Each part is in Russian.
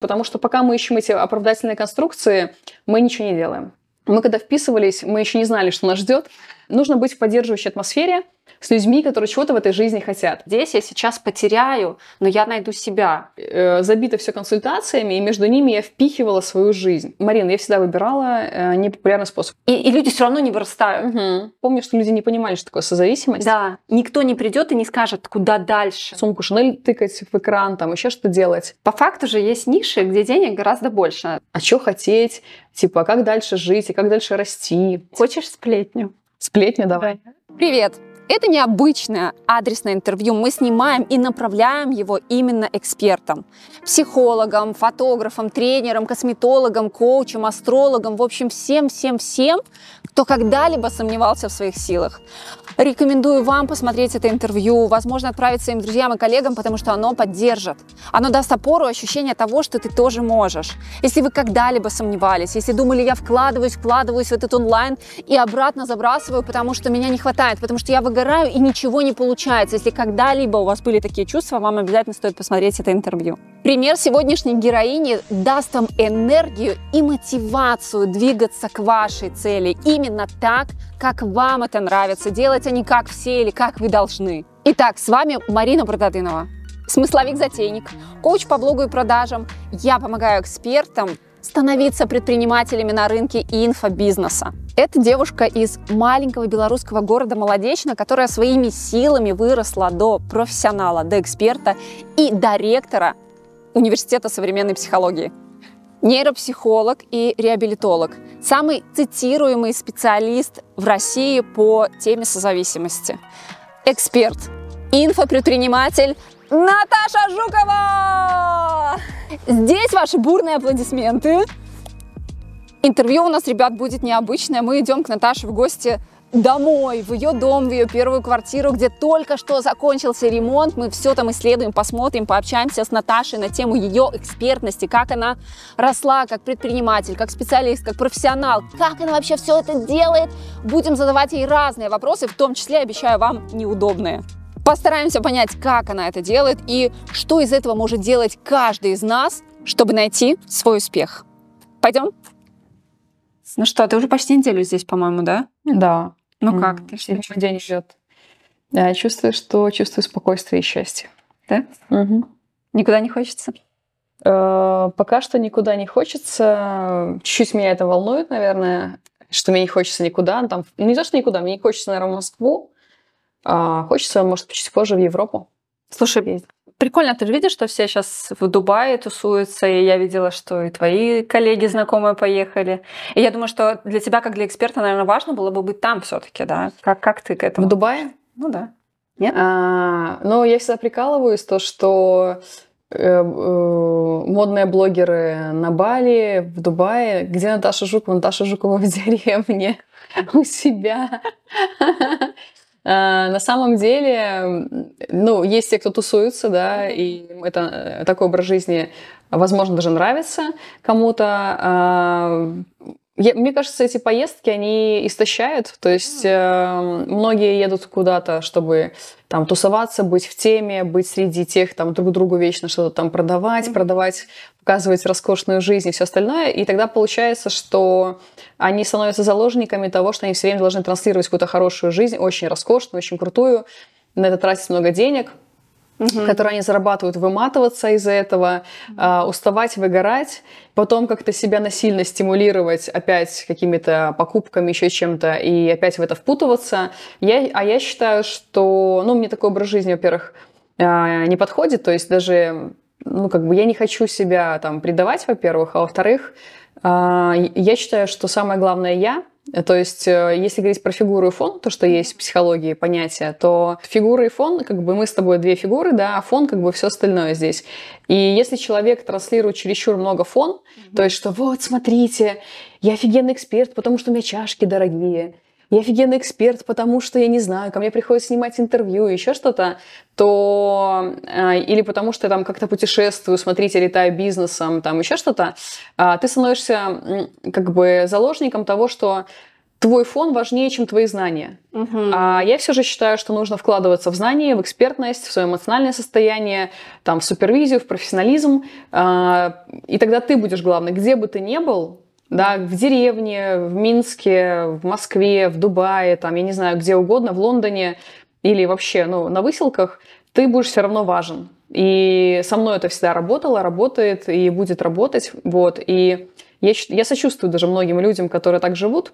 Потому что пока мы ищем эти оправдательные конструкции, мы ничего не делаем. Мы когда вписывались, мы еще не знали, что нас ждет. Нужно быть в поддерживающей атмосфере, с людьми, которые чего-то в этой жизни хотят. Здесь я сейчас потеряю, но я найду себя. Э, Забито все консультациями, и между ними я впихивала свою жизнь. Марина, я всегда выбирала э, непопулярный способ. И, и люди все равно не вырастают. Угу. Помню, что люди не понимали, что такое созависимость. Да, никто не придет и не скажет, куда дальше. Сумку Шанель тыкать в экран, там еще что делать. По факту же есть ниши, где денег гораздо больше. А что хотеть? Типа, а как дальше жить и как дальше расти? Хочешь сплетню? Сплетни давай. Привет! Это необычное адресное интервью. Мы снимаем и направляем его именно экспертам. Психологам, фотографам, тренерам, косметологам, коучам, астрологам. В общем, всем-всем-всем, кто когда-либо сомневался в своих силах. Рекомендую вам посмотреть это интервью, возможно, отправить своим друзьям и коллегам, потому что оно поддержит. Оно даст опору ощущение того, что ты тоже можешь. Если вы когда-либо сомневались, если думали, я вкладываюсь, вкладываюсь в этот онлайн и обратно забрасываю, потому что меня не хватает, потому что я выгораю и ничего не получается. Если когда-либо у вас были такие чувства, вам обязательно стоит посмотреть это интервью. Пример сегодняшней героини даст вам энергию и мотивацию двигаться к вашей цели именно так, как вам это нравится, делать а не как все или как вы должны. Итак, с вами Марина Протадынова, смысловик-затейник, коуч по блогу и продажам. Я помогаю экспертам становиться предпринимателями на рынке инфобизнеса. Это девушка из маленького белорусского города Молодечно, которая своими силами выросла до профессионала, до эксперта и до ректора Университета современной психологии нейропсихолог и реабилитолог, самый цитируемый специалист в России по теме созависимости, эксперт, инфопредприниматель Наташа Жукова! Здесь ваши бурные аплодисменты. Интервью у нас, ребят, будет необычное. Мы идем к Наташе в гости домой, в ее дом, в ее первую квартиру, где только что закончился ремонт. Мы все там исследуем, посмотрим, пообщаемся с Наташей на тему ее экспертности, как она росла как предприниматель, как специалист, как профессионал, как она вообще все это делает. Будем задавать ей разные вопросы, в том числе, обещаю вам, неудобные. Постараемся понять, как она это делает и что из этого может делать каждый из нас, чтобы найти свой успех. Пойдем? Ну что, ты уже почти неделю здесь, по-моему, да? Ну да. Ну как ты? Седьмой день ждет. Я чувствую, что чувствую спокойствие и счастье. Да? Угу. Никуда не хочется? Э, пока что никуда не хочется. Чуть-чуть меня это волнует, наверное, что мне не хочется никуда. Ну, там, не то, что никуда, мне не хочется, наверное, в Москву. А хочется, может, чуть позже в Европу. Слушай, ездить. Прикольно, ты же видишь, что все сейчас в Дубае тусуются, и я видела, что и твои коллеги, знакомые поехали. И я думаю, что для тебя, как для эксперта, наверное, важно было бы быть там все-таки, да? Как, как ты к этому? В Дубае? Ну да. Нет? А, ну, я всегда прикалываюсь, то, что э, э, модные блогеры на Бали, в Дубае. Где Наташа Жукова? Наташа Жукова в деревне у себя. Э, на самом деле, ну, есть те, кто тусуется, да, и это э, такой образ жизни, возможно, даже нравится кому-то. А, я, мне кажется, эти поездки, они истощают. То есть э, многие едут куда-то, чтобы там тусоваться, быть в теме, быть среди тех, там друг другу вечно что-то там продавать, mm-hmm. продавать, показывать роскошную жизнь и все остальное. И тогда получается, что они становятся заложниками того, что они все время должны транслировать какую-то хорошую жизнь, очень роскошную, очень крутую, на это тратить много денег – угу. которые они зарабатывают, выматываться из-за этого, э, уставать, выгорать, потом как-то себя насильно стимулировать опять какими-то покупками, еще чем-то, и опять в это впутываться. Я, а я считаю, что, ну, мне такой образ жизни, во-первых, э, не подходит, то есть даже, ну, как бы я не хочу себя там предавать, во-первых, а во-вторых, э, я считаю, что самое главное я – то есть, э, если говорить про фигуру и фон, то, что есть в психологии понятие, то фигура и фон, как бы мы с тобой две фигуры, да, а фон как бы все остальное здесь. И если человек транслирует чересчур много фон, mm-hmm. то есть, что вот, смотрите, я офигенный эксперт, потому что у меня чашки дорогие, я офигенный эксперт, потому что, я не знаю, ко мне приходится снимать интервью, еще что-то, то э, или потому что я там как-то путешествую, смотрите, летаю бизнесом, там еще что-то, а, ты становишься как бы заложником того, что твой фон важнее, чем твои знания. Угу. А я все же считаю, что нужно вкладываться в знания, в экспертность, в свое эмоциональное состояние, там, в супервизию, в профессионализм. А, и тогда ты будешь главный. Где бы ты ни был, да, в деревне, в Минске, в Москве, в Дубае, там, я не знаю, где угодно, в Лондоне или вообще, ну, на выселках, ты будешь все равно важен. И со мной это всегда работало, работает и будет работать, вот. И я, я сочувствую даже многим людям, которые так живут,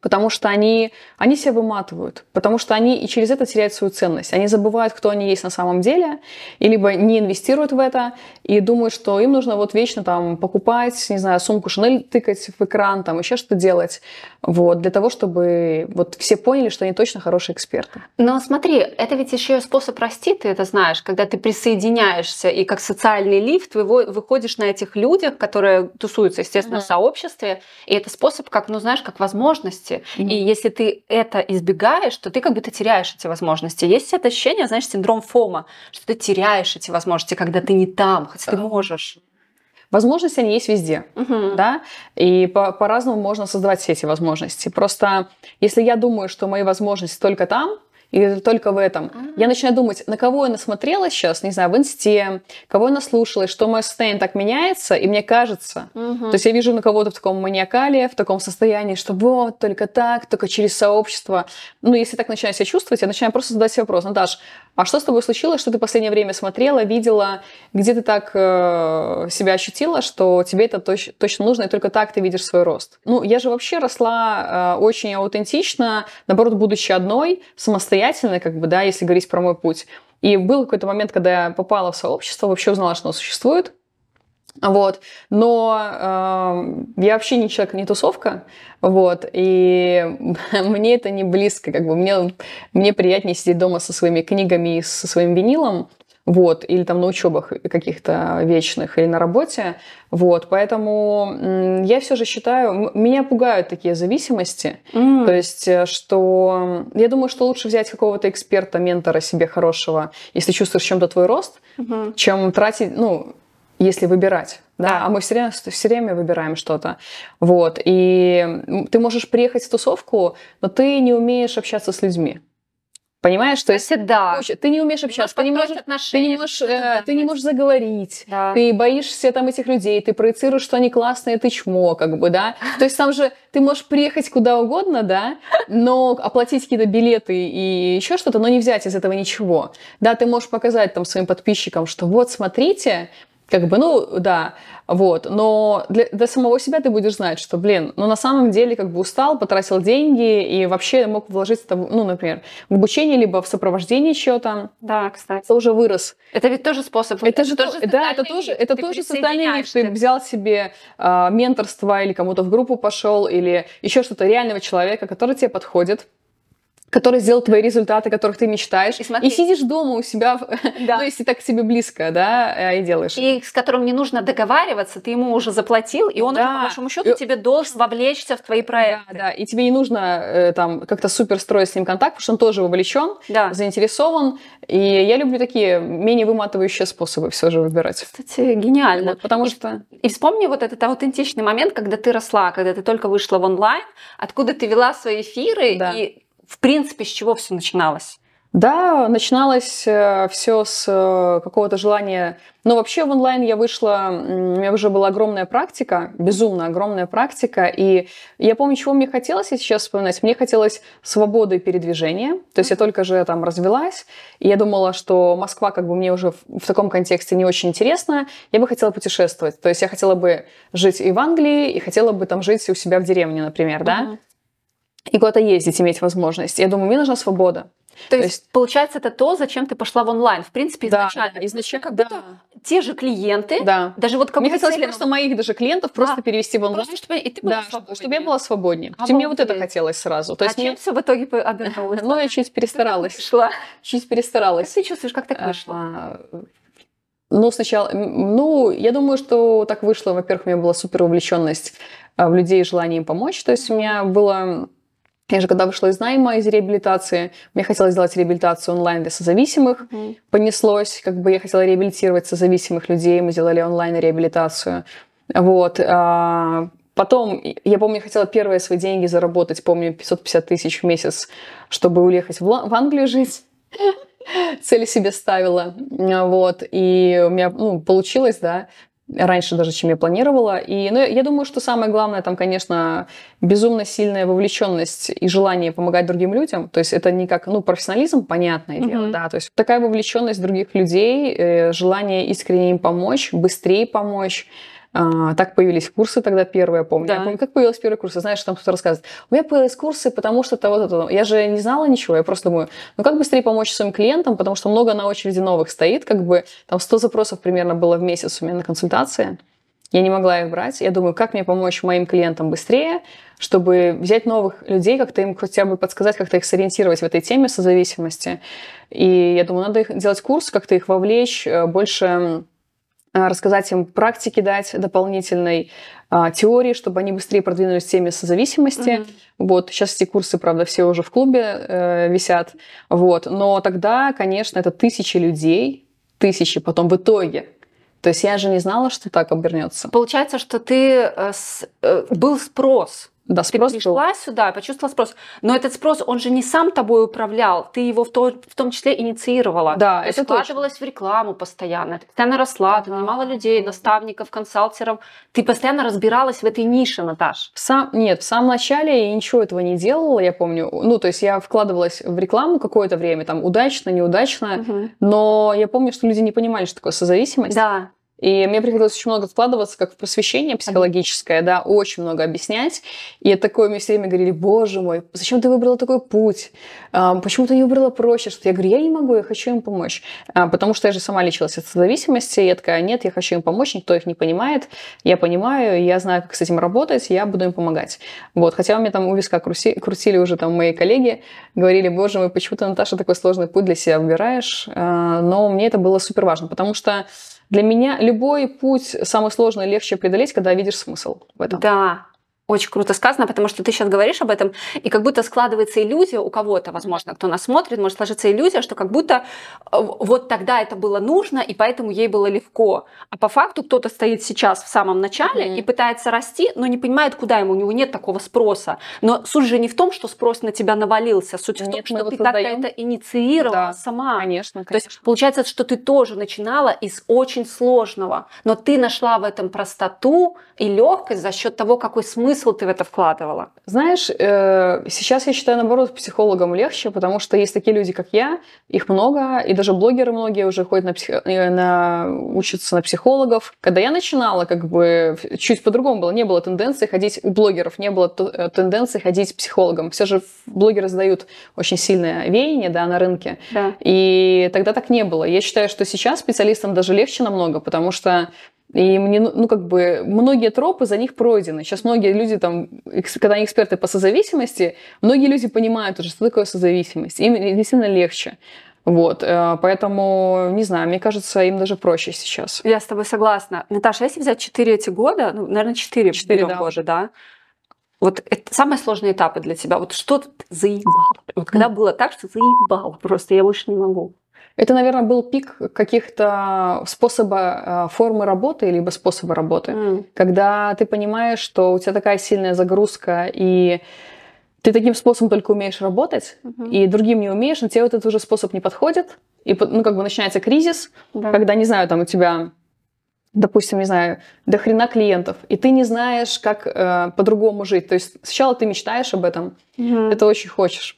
Потому что они, они себя выматывают, потому что они и через это теряют свою ценность. Они забывают, кто они есть на самом деле, и либо не инвестируют в это, и думают, что им нужно вот вечно там покупать, не знаю, сумку Шанель тыкать в экран, там еще что-то делать. Вот, для того, чтобы вот все поняли, что они точно хорошие эксперты. Но смотри, это ведь еще способ расти, ты это знаешь, когда ты присоединяешься и как социальный лифт вы, выходишь на этих людях, которые тусуются, естественно, mm-hmm. в сообществе, и это способ, как, ну, знаешь, как возможности. Mm-hmm. И если ты это избегаешь, то ты как будто теряешь эти возможности. Есть это ощущение, знаешь, синдром фома, что ты теряешь эти возможности, когда ты не там, хотя ты можешь. Возможности они есть везде, угу. да, и по- по-разному можно создавать все эти возможности. Просто если я думаю, что мои возможности только там, и только в этом. Mm-hmm. Я начинаю думать, на кого я насмотрелась сейчас, не знаю, в инсте, кого я наслушалась, что мое состояние так меняется, и мне кажется. Mm-hmm. То есть я вижу на кого-то в таком маниакале, в таком состоянии, что вот, только так, только через сообщество. Ну, если так начинаю себя чувствовать, я начинаю просто задать себе вопрос, Наташ, ну, а что с тобой случилось, что ты последнее время смотрела, видела, где ты так э, себя ощутила, что тебе это точ- точно нужно, и только так ты видишь свой рост? Ну, я же вообще росла э, очень аутентично, наоборот, будучи одной, самостоятельной, как бы, да, если говорить про мой путь. И был какой-то момент, когда я попала в сообщество, вообще узнала, что оно существует, вот. Но э, я вообще не человек, не тусовка, вот, и мне это не близко, как бы мне, мне приятнее сидеть дома со своими книгами и со своим винилом, вот, или там на учебах каких-то вечных, или на работе, вот, поэтому я все же считаю, меня пугают такие зависимости, mm. то есть, э, что я думаю, что лучше взять какого-то эксперта, ментора себе хорошего, если чувствуешь чем-то твой рост, mm-hmm. чем тратить, ну, если выбирать. Да, а мы все время, все время выбираем что-то. Вот. И ты можешь приехать в тусовку, но ты не умеешь общаться с людьми. Понимаешь, что? есть да. ты не умеешь общаться, ты не можешь, ты не можешь, да. Э, ты не можешь заговорить, да. ты боишься там этих людей, ты проецируешь, что они классные, ты чмо, как бы, да. То есть там же ты можешь приехать куда угодно, да, но оплатить какие-то билеты и еще что-то, но не взять из этого ничего. Да, ты можешь показать там своим подписчикам, что вот смотрите, как бы, ну, да, вот. Но для, для самого себя ты будешь знать, что, блин, ну, на самом деле, как бы устал, потратил деньги и вообще мог вложиться, ну, например, в обучение, либо в сопровождение чего-то. Да, кстати. Это уже вырос. Это ведь тоже способ. Это, это же тоже, да, это тоже, это тоже создание, что Ты взял себе э, а, менторство или кому-то в группу пошел, или еще что-то реального человека, который тебе подходит, который сделал твои результаты, которых ты мечтаешь, и, смотри, и сидишь дома у себя, да. ну, если так себе близко, да, э, и делаешь. И с которым не нужно договариваться, ты ему уже заплатил, и он да. уже, по большому счету, и... тебе должен вовлечься в твои проекты. Да, да, и тебе не нужно э, там как-то супер строить с ним контакт, потому что он тоже вовлечен, да. заинтересован, и я люблю такие менее выматывающие способы все же выбирать. Кстати, гениально. Вот, потому и, что... И вспомни вот этот аутентичный момент, когда ты росла, когда ты только вышла в онлайн, откуда ты вела свои эфиры, да. и в принципе, с чего все начиналось? Да, начиналось э, все с э, какого-то желания. Но ну, вообще в онлайн я вышла, у меня уже была огромная практика, безумно огромная практика. И я помню, чего мне хотелось, я сейчас вспоминать. Мне хотелось свободы передвижения. То есть я только же там развелась. И я думала, что Москва как бы мне уже в, в таком контексте не очень интересна. Я бы хотела путешествовать. То есть я хотела бы жить и в Англии, и хотела бы там жить у себя в деревне, например, да? Uh-huh и куда-то ездить, иметь возможность. Я думаю, мне нужна свобода. То, то есть, есть, получается, это то, зачем ты пошла в онлайн, в принципе, изначально. Да, изначально, как будто да. те же клиенты, да. даже вот как Мне хотелось цели... просто моих даже клиентов да. просто перевести в онлайн. Просто, чтобы, и ты была да, свободнее. чтобы я была свободнее. А мне вот это хотелось сразу. То а есть, чем мне... все в итоге обернулось? Ну, я чуть перестаралась. Шла. Чуть перестаралась. Как ты чувствуешь, как так а, вышло? Ну, сначала, ну, я думаю, что так вышло. Во-первых, у меня была супер увлеченность а, в людей, и желание им помочь. То есть у меня было я же когда вышла из найма, из реабилитации, мне хотелось сделать реабилитацию онлайн для созависимых. Mm-hmm. Понеслось, как бы я хотела реабилитировать созависимых людей, мы делали онлайн реабилитацию. Вот. А, потом, я помню, я хотела первые свои деньги заработать, помню, 550 тысяч в месяц, чтобы уехать в, Л- в Англию жить. Цели себе ставила, вот, и у меня ну, получилось, да, раньше даже, чем я планировала. И ну, я думаю, что самое главное там, конечно, безумно сильная вовлеченность и желание помогать другим людям. То есть это не как, ну, профессионализм, понятное mm-hmm. дело, да. То есть такая вовлеченность других людей, э, желание искренне им помочь, быстрее помочь. А, так появились курсы тогда первые, помню. Да. Я помню, как появились первые курсы, знаешь, что там кто-то рассказывает. У меня появились курсы, потому что того, то, то. Я же не знала ничего, я просто думаю, ну как быстрее помочь своим клиентам, потому что много на очереди новых стоит, как бы там 100 запросов примерно было в месяц у меня на консультации. Я не могла их брать. Я думаю, как мне помочь моим клиентам быстрее, чтобы взять новых людей, как-то им хотя бы подсказать, как-то их сориентировать в этой теме созависимости. И я думаю, надо их делать курс, как-то их вовлечь, э, больше Э, рассказать им практики дать дополнительной, э, теории, чтобы они быстрее продвинулись в теме созависимости. mm Вот сейчас эти курсы, правда, все уже в клубе э, висят. Вот, но тогда, конечно, это тысячи людей, тысячи, потом в итоге. То есть я же не знала, что так обернется. Получается, что ты э, э был спрос да, спрос ты пришла был. сюда, почувствовала спрос. Но этот спрос, он же не сам тобой управлял, ты его в, то, в том числе инициировала. Да, ты это вкладывалась точно. в рекламу постоянно, ты постоянно росла, ты нанимала людей, наставников, консалтеров. Ты постоянно разбиралась в этой нише, Наташ. В сам, нет, в самом начале я ничего этого не делала, я помню. Ну, то есть я вкладывалась в рекламу какое-то время, там, удачно, неудачно. Угу. Но я помню, что люди не понимали, что такое созависимость. Да. И мне приходилось очень много вкладываться, как в просвещение психологическое, да, очень много объяснять. И такое мне все время говорили, боже мой, зачем ты выбрала такой путь? А, почему ты не выбрала проще? Что я говорю, я не могу, я хочу им помочь. А, потому что я же сама лечилась от зависимости, и я такая, нет, я хочу им помочь, никто их не понимает, я понимаю, я знаю, как с этим работать, я буду им помогать. Вот, хотя у меня там у виска крути, крутили уже там мои коллеги, говорили, боже мой, почему ты, Наташа, такой сложный путь для себя выбираешь? А, но мне это было супер важно, потому что для меня любой путь самый сложный легче преодолеть, когда видишь смысл в этом. Да, очень круто сказано, потому что ты сейчас говоришь об этом, и как будто складывается иллюзия у кого-то, возможно, кто нас смотрит, может сложиться иллюзия, что как будто э, вот тогда это было нужно, и поэтому ей было легко. А по факту кто-то стоит сейчас в самом начале mm-hmm. и пытается расти, но не понимает, куда ему, у него нет такого спроса. Но суть же не в том, что спрос на тебя навалился, суть нет, в том, что ты так то это инициировала да, сама. Конечно, конечно. То есть получается, что ты тоже начинала из очень сложного, но ты нашла в этом простоту, и легкость за счет того, какой смысл ты в это вкладывала. Знаешь, э, сейчас я считаю, наоборот, психологам легче, потому что есть такие люди, как я, их много, и даже блогеры многие уже ходят на, псих... Э, на... учатся на психологов. Когда я начинала, как бы чуть по-другому было, не было тенденции ходить у блогеров, не было э, тенденции ходить к психологам. Все же блогеры сдают очень сильное веяние да, на рынке, да. и тогда так не было. Я считаю, что сейчас специалистам даже легче намного, потому что и мне, ну, ну, как бы, многие тропы за них пройдены. Сейчас многие люди там, когда они эксперты по созависимости, многие люди понимают уже, что такое созависимость. Им действительно легче. Вот, э, поэтому, не знаю, мне кажется, им даже проще сейчас. Я с тобой согласна. Наташа, если взять 4 эти года, ну, наверное, 4, 4 да. года, да, вот это самые сложные этапы для тебя. Вот что ты заебал? Вот когда было так, что заебал просто, я больше не могу. Это, наверное, был пик каких-то способа э, формы работы, либо способа работы, mm. когда ты понимаешь, что у тебя такая сильная загрузка и ты таким способом только умеешь работать, uh-huh. и другим не умеешь, но тебе вот этот уже способ не подходит, и ну как бы начинается кризис, да. когда не знаю там у тебя допустим, не знаю, до хрена клиентов, и ты не знаешь, как э, по-другому жить. То есть сначала ты мечтаешь об этом, угу. ты это очень хочешь.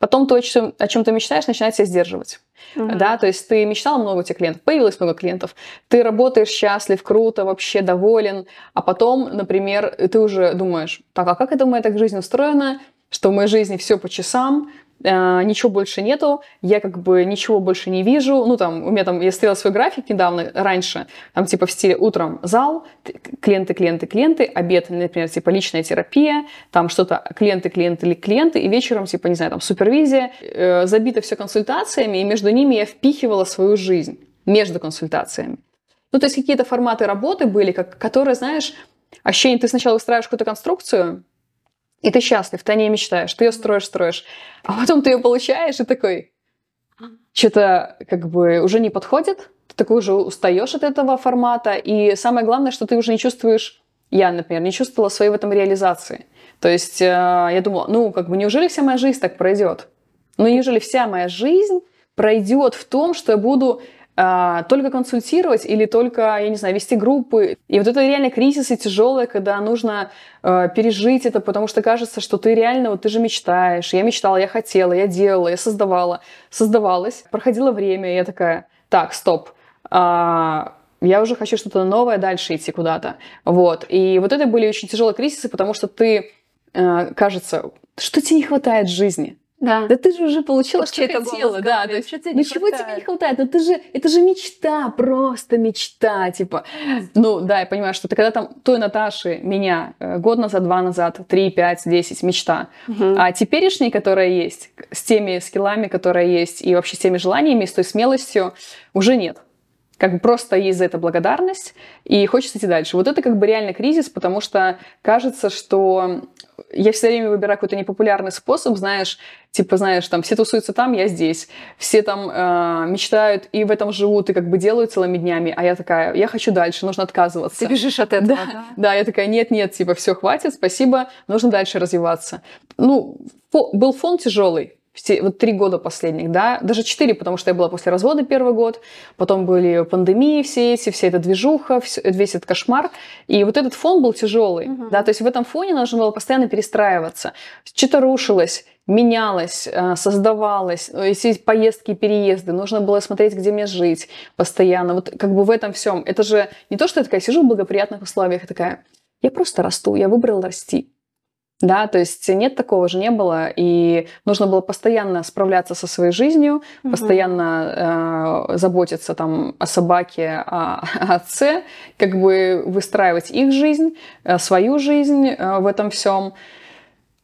Потом то, о чем ты мечтаешь, начинает себя сдерживать. Угу. Да, то есть ты мечтал много у тебя клиентов, появилось много клиентов, ты работаешь счастлив, круто, вообще доволен, а потом, например, ты уже думаешь, так, а как это у так жизнь устроена, что в моей жизни все по часам, Э, ничего больше нету, я как бы ничего больше не вижу. Ну, там, у меня там, я стреляла свой график недавно, раньше, там, типа, в стиле утром зал, клиенты, клиенты, клиенты, обед, например, типа, личная терапия, там что-то, клиенты, клиенты клиенты, и вечером, типа, не знаю, там, супервизия, э, забито все консультациями, и между ними я впихивала свою жизнь между консультациями. Ну, то есть какие-то форматы работы были, как, которые, знаешь, ощущение, ты сначала выстраиваешь какую-то конструкцию, и ты счастлив, ты о ней мечтаешь, ты ее строишь, строишь. А потом ты ее получаешь и такой, что-то как бы уже не подходит, ты такой уже устаешь от этого формата. И самое главное, что ты уже не чувствуешь, я, например, не чувствовала своей в этом реализации. То есть э, я думала, ну, как бы, неужели вся моя жизнь так пройдет? Ну, неужели вся моя жизнь пройдет в том, что я буду а, только консультировать или только, я не знаю, вести группы. И вот это реально кризисы тяжелые, когда нужно а, пережить это, потому что кажется, что ты реально, вот ты же мечтаешь. Я мечтала, я хотела, я делала, я создавала, создавалась. Проходило время, и я такая, так, стоп, а, я уже хочу что-то новое дальше идти куда-то. Вот. И вот это были очень тяжелые кризисы, потому что ты, а, кажется, что тебе не хватает жизни. Да. да ты же уже получила, что Чей-то да. То есть, что тебе ничего ну, хватает. тебе не хватает, но ну, ты же, это же мечта, просто мечта, типа. Ну, да, я понимаю, что ты когда там той Наташи, меня, э, год назад, два назад, три, пять, десять, мечта. Угу. А теперешней, которая есть, с теми скиллами, которые есть, и вообще с теми желаниями, с той смелостью, уже нет как бы просто есть за это благодарность, и хочется идти дальше. Вот это как бы реально кризис, потому что кажется, что я все время выбираю какой-то непопулярный способ, знаешь, типа, знаешь, там, все тусуются там, я здесь, все там э, мечтают и в этом живут, и как бы делают целыми днями, а я такая, я хочу дальше, нужно отказываться. Ты бежишь от этого, да? Да, да я такая, нет-нет, типа, все, хватит, спасибо, нужно дальше развиваться. Ну, был фон тяжелый, все, вот три года последних, да, даже четыре, потому что я была после развода первый год, потом были пандемии все эти, вся эта движуха, все, весь этот кошмар, и вот этот фон был тяжелый, Uh-huh. да, то есть в этом фоне нужно было постоянно перестраиваться, что-то рушилось, менялось, э, создавалось, э, если поездки, переезды, нужно было смотреть, где мне жить постоянно, вот как бы в этом всем, это же не то, что я такая сижу в благоприятных условиях, я такая, я просто расту, я выбрала расти, да, то есть нет такого же не было, и нужно было постоянно справляться со своей жизнью, угу. постоянно э, заботиться там о собаке, о, о отце, как бы выстраивать их жизнь, э, свою жизнь э, в этом всем.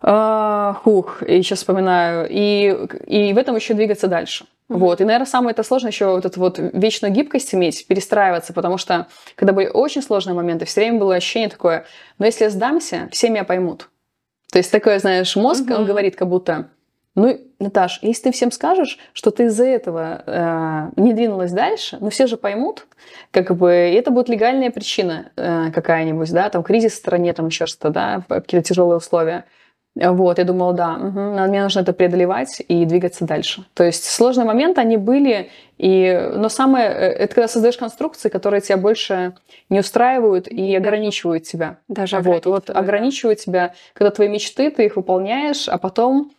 Э, хух, и сейчас вспоминаю. И, и в этом еще двигаться дальше. Вот. И, наверное, самое это сложное еще вот эту вот вечную гибкость иметь, перестраиваться, потому что, когда были очень сложные моменты, все время было ощущение такое, но «Ну, если я сдамся, все меня поймут. То есть такое, знаешь, мозг, угу. он говорит как будто, ну, Наташ, если ты всем скажешь, что ты из-за этого э, не двинулась дальше, ну все же поймут, как бы, и это будет легальная причина э, какая-нибудь, да, там кризис в стране, там еще что-то, да, какие-то тяжелые условия. Вот, я думала, да, угу, мне нужно это преодолевать и двигаться дальше. То есть сложные моменты, они были, и, но самое, э, это когда создаешь конструкции, которые тебя больше не устраивают и да. ограничивают тебя. Даже вот, ограничивают. Вот, ограничивают тебя, когда твои мечты, ты их выполняешь, а потом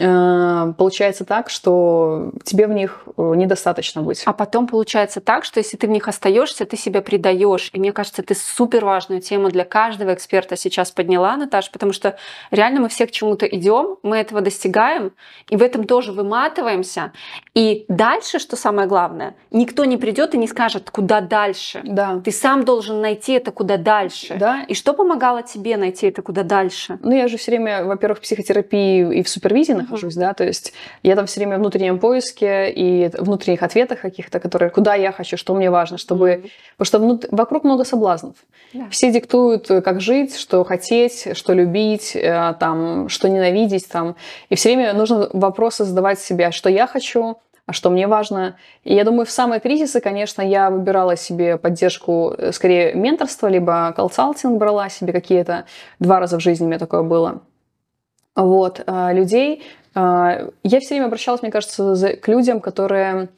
Э, получается так, что тебе в них э, недостаточно быть. А потом получается так, что если ты в них остаешься, ты себя предаешь. И мне кажется, ты супер важную тему для каждого эксперта сейчас подняла, Наташа, потому что реально мы все к чему-то идем, мы этого достигаем, и в этом тоже выматываемся. И дальше, что самое главное, никто не придет и не скажет, куда дальше. Да. Ты сам должен найти это куда дальше. Да. И что помогало тебе найти это куда дальше? Ну, я же все время, во-первых, в психотерапии и в супервизиях нахожусь, да, то есть я там все время в внутреннем поиске и внутренних ответах каких-то, которые, куда я хочу, что мне важно, чтобы... Потому что внут... вокруг много соблазнов. Yeah. Все диктуют, э, как жить, что хотеть, что любить, э, там, что ненавидеть, там. И все время нужно вопросы задавать себе, а что я хочу, а что мне важно. И я думаю, в самые кризисы, конечно, я выбирала себе поддержку, э, скорее, менторство, либо консалтинг брала себе какие-то. Два раза в жизни у меня такое было вот, а, людей. А, я все время обращалась, мне кажется, к людям, которые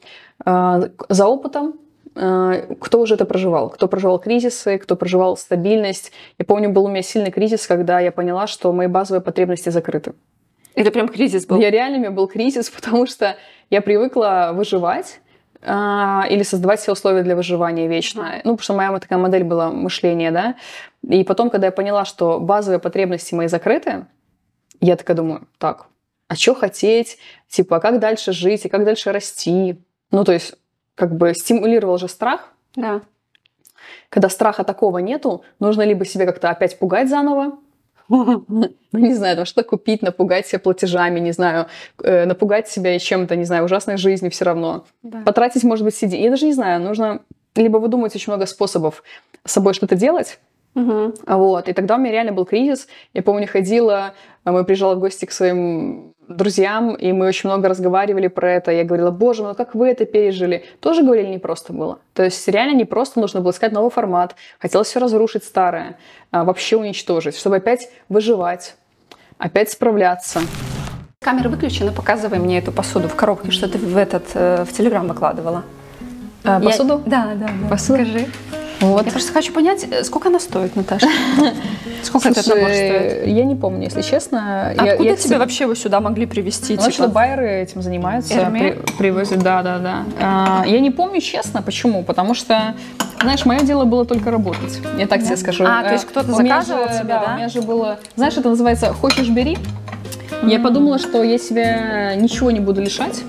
а, за опытом, кто уже это проживал, кто проживал кризисы, кто проживал стабильность. Я помню, был у меня сильный кризис, когда я поняла, что мои базовые потребности закрыты. Это прям кризис был? Я реально, у меня был кризис, потому что я привыкла выживать, или создавать все условия для выживания вечно. Ну, потому что моя такая модель была мышления, да. И потом, когда я поняла, что базовые потребности мои закрыты, я такая думаю, так, а что хотеть? Типа, а как дальше жить? И а как дальше расти? Ну, то есть, как бы стимулировал же страх. Да. Когда страха такого нету, нужно либо себе как-то опять пугать заново, ну, не знаю, там что-то купить, напугать себя платежами, не знаю, э, напугать себя чем-то, не знаю, ужасной жизнью все равно. Да. Потратить, может быть, сиди. Я даже не знаю, нужно... Либо вы очень много способов с собой что-то делать, Угу. Вот. И тогда у меня реально был кризис. Я помню, ходила, а, мы приезжала в гости к своим друзьям, и мы очень много разговаривали про это. Я говорила, боже мой, ну как вы это пережили? Тоже говорили, не просто было. То есть реально не просто нужно было искать новый формат. Хотелось все разрушить старое, а, вообще уничтожить, чтобы опять выживать, опять справляться. Камера выключена, показывай мне эту посуду в коробке, что ты в этот э, в Телеграм выкладывала. А, посуду? Я... Да, да, да. Посуду? Покажи. Вот. Я просто хочу понять, э, сколько она стоит, Наташа? Сколько этот набор стоит? Я не помню, если честно. Откуда я, я вообще вы сюда могли привезти? Ну, типа... байеры этим занимаются, привозят, да, да, да. А, я не помню честно, почему, потому что, знаешь, мое дело было только работать. Я так тебе скажу. А, то есть э, кто-то заказывал тебя, да, У меня же было, знаешь, это называется «хочешь, Я подумала, что я себя ничего не буду лишать,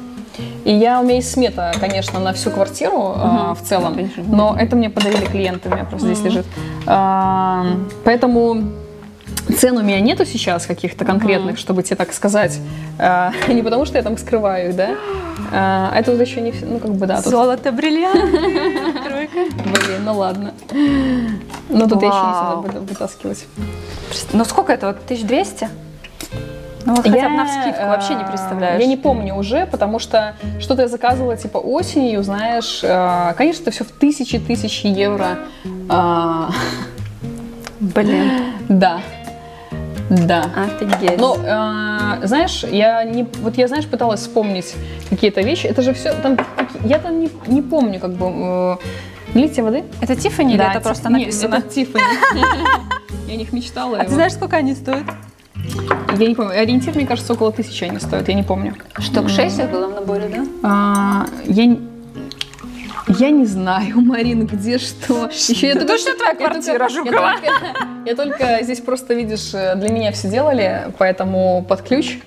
и я, у меня есть смета, конечно, на всю квартиру угу. а, в целом, но это мне подарили клиенты, у меня просто угу. здесь лежит. А, поэтому Цен у меня нету сейчас каких-то конкретных, mm чтобы тебе так сказать. А, не потому, что я там скрываю да? А, это а вот еще не все, ну как бы да. Тут... бриллиант. Блин, ну ладно. Но ну, тут Вау. я еще не всегда буду вытаскивать. Но ну, сколько это, вот 1200? Ну, вот я, бы на вскидку вообще не э, представляешь. Я не помню уже, потому что что-то я заказывала типа осенью, знаешь. Э, конечно, это все в тысячи-тысячи евро. А. Блин. Да. Да. Офигеть. Но, ну, э, знаешь, я не, вот я, знаешь, пыталась вспомнить какие-то вещи. Это же все, там, я там не, не помню, как бы, э, лития воды. Это Тиффани да, или это просто написано? Нет, это Тиффани. Я о них мечтала. А ты знаешь, сколько они стоят? Я не помню. Ориентир, мне кажется, около тысячи они стоят, я не помню. Штук шесть их было в наборе, да? А, я я не знаю, Марин, где что. Еще это точно твоя квартира, Жукова? Я только здесь просто, видишь, э, для меня все делали, поэтому под ключ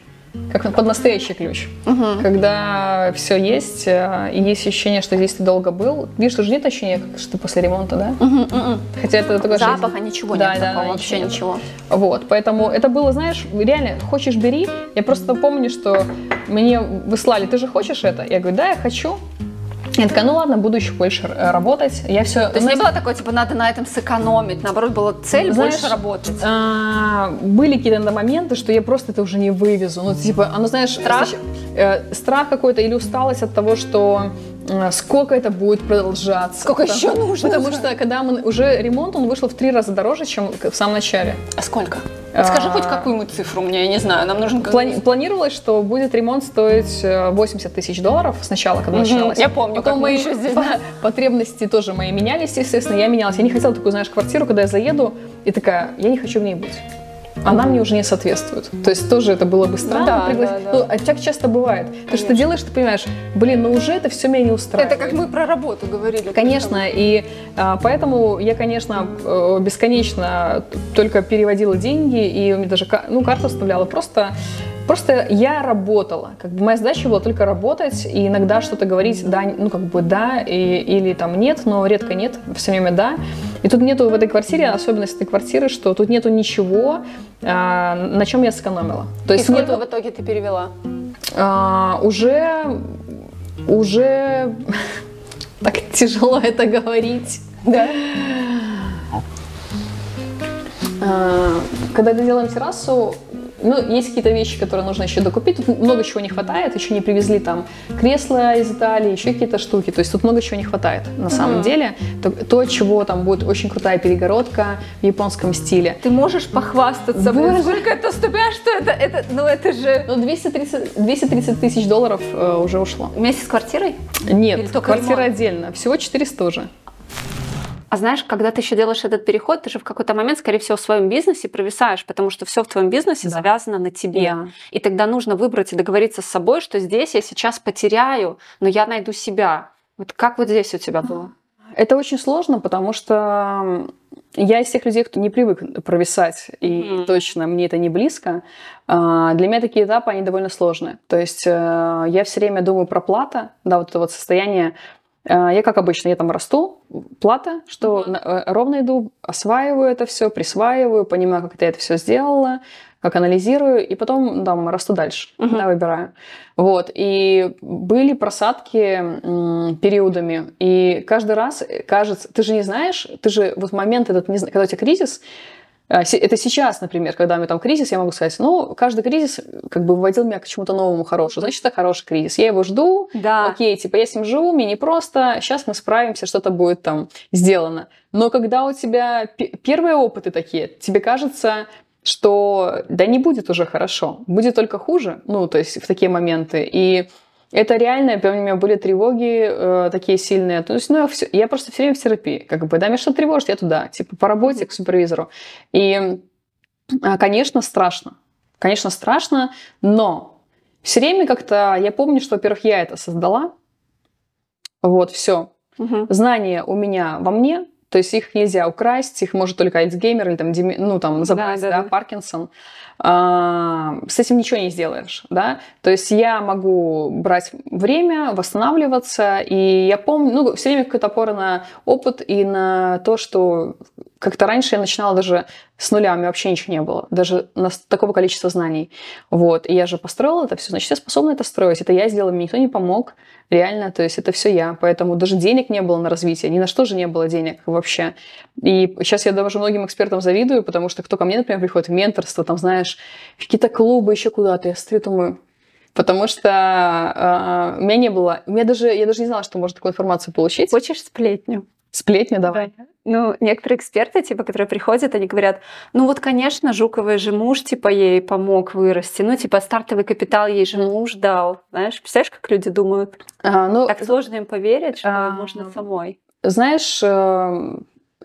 как под настоящий ключ. Угу. Когда все есть, э, и есть ощущение, что здесь ты долго был. Видишь, уже нет ощущения, что ты после ремонта, да? Угу, угу. Хотя это такое Запаха, жизнь. ничего да, нет да, такого, да, вообще нет. ничего. Вот, поэтому это было, знаешь, реально, хочешь, бери. Я просто помню, что мне выслали, ты же хочешь это? Я говорю, да, я хочу. Я такая, ну ладно, буду еще больше э, работать. Я все. То есть не было такое, типа, надо на этом сэкономить. Наоборот, была цель знаешь, больше работать. А, были какие-то моменты, что я просто это уже не вывезу. Ну, типа, оно, знаешь, страх, э, страх какой-то или усталость от того, что Э, сколько это будет продолжаться. Сколько потому, еще нужно? Потому что когда мы уже ремонт, он вышел в три раза дороже, чем в самом начале. А сколько? А, Скажи а, хоть какую-нибудь цифру мне, я не знаю, нам нужен... Плани- планировалось, что будет ремонт стоить 80 э, тысяч долларов сначала, когда угу, начиналось. Я помню, Потом как мы еще здесь... По- Потребности тоже мои менялись, естественно, я менялась. Я не хотела такую, знаешь, квартиру, когда я заеду, и такая, я не хочу в ней быть она мне уже не соответствует. То есть тоже это было бы странно да, пригласить. Да, да. Ну, а так часто бывает. Конечно. Ты что делаешь, ты понимаешь, блин, ну уже это все меня не устраивает. Это как мы про работу говорили. Конечно, и а, поэтому я, конечно, э, бесконечно только переводила деньги, и у меня даже ну, карту оставляла просто Просто я работала. Как бы моя задача была только работать и иногда что-то говорить, да, ну как бы да и, или там нет, но редко нет, все время да. И тут нету в этой квартире, особенность этой квартиры, что тут нету ничего, а, на чем я сэкономила. То есть и сколько нету... в итоге ты перевела? А, уже, уже так тяжело это говорить. Да. А, когда мы делаем террасу, ну, есть какие-то вещи, которые нужно еще докупить. Тут много чего не хватает. Еще не привезли там кресла из Италии, еще какие-то штуки. То есть тут много чего не хватает на самом mm-hmm. деле. То, то, чего там будет очень крутая перегородка в японском стиле. Ты можешь похвастаться, Боже. блин, сколько это ступя, что это, это, ну это же... Ну, 230, 230 тысяч долларов э, уже ушло. Вместе с квартирой? Нет, квартира ремонт? отдельно. Всего 400 уже. А знаешь, когда ты еще делаешь этот переход, ты же в какой-то момент, скорее всего, в своем бизнесе провисаешь, потому что все в твоем бизнесе да. завязано на тебе. Да. И тогда нужно выбрать и договориться с собой, что здесь я сейчас потеряю, но я найду себя. Вот как вот здесь у тебя было? Это очень сложно, потому что я из тех людей, кто не привык провисать, и mm. точно мне это не близко. А, для меня такие этапы, они довольно сложные. То есть э, я все время думаю про плата, да, вот это вот состояние, Э, я, как обычно, я там расту, плата, что mm-hmm. ровно иду, осваиваю это все, присваиваю, понимаю, как я это все сделала, как анализирую, и потом там расту дальше, mm-hmm. да, выбираю. Вот, и были просадки периодами, и каждый раз э, кажется, ты же не знаешь, ты же вот момент этот, когда у тебя кризис, а, это сейчас, например, когда у меня там кризис, я могу сказать, ну, каждый кризис э, как бы выводил меня к чему-то новому хорошему. Значит, это хороший кризис. Я его жду, да. окей, типа я с ним живу, мне не просто, сейчас мы справимся, что-то будет там сделано. Но когда у тебя первые опыты такие, тебе кажется, что да не будет уже хорошо, будет только хуже, ну, то есть в такие моменты. И это реально, у меня были тревоги э, такие сильные. То есть, ну, я, все, я просто все время в терапии. Как бы, да, мне что тревожит, я туда. Типа, по работе к супервизору. И, а, конечно, страшно. Конечно, страшно, но все время как-то я помню, что, во-первых, я это создала. Вот, все. Угу. Знания у меня во мне, то есть их нельзя украсть, их может только Альцгеймер или там, ну, там забрать, да, да, да, да. Паркинсон. Да. А, с этим ничего не сделаешь, да. То есть я могу брать время, восстанавливаться, и я помню, ну, все время какой-то опор на опыт и на то, что как-то раньше я начинала даже с нуля, у меня вообще ничего не было, даже на такого количества знаний. Вот, и я же построила это все, значит, я способна это строить, это я сделала, мне никто не помог, реально, то есть это все я, поэтому даже денег не было на развитие, ни на что же не было денег вообще. И сейчас я даже многим экспертам завидую, потому что кто ко мне, например, приходит в менторство, там, знаешь, какие-то клубы, еще куда-то, я стою, думаю, потому что э, меня не было, меня даже, я даже не знала, что можно такую информацию получить. Хочешь сплетню? Сплетню давай. Да. Ну, некоторые эксперты, типа, которые приходят, они говорят, ну вот, конечно, Жуковой же муж, типа, ей помог вырасти. Ну, типа, стартовый капитал ей же муж дал. Знаешь, представляешь, как люди думают? А, ну, так сложно им поверить, что а, можно самой. Знаешь, э,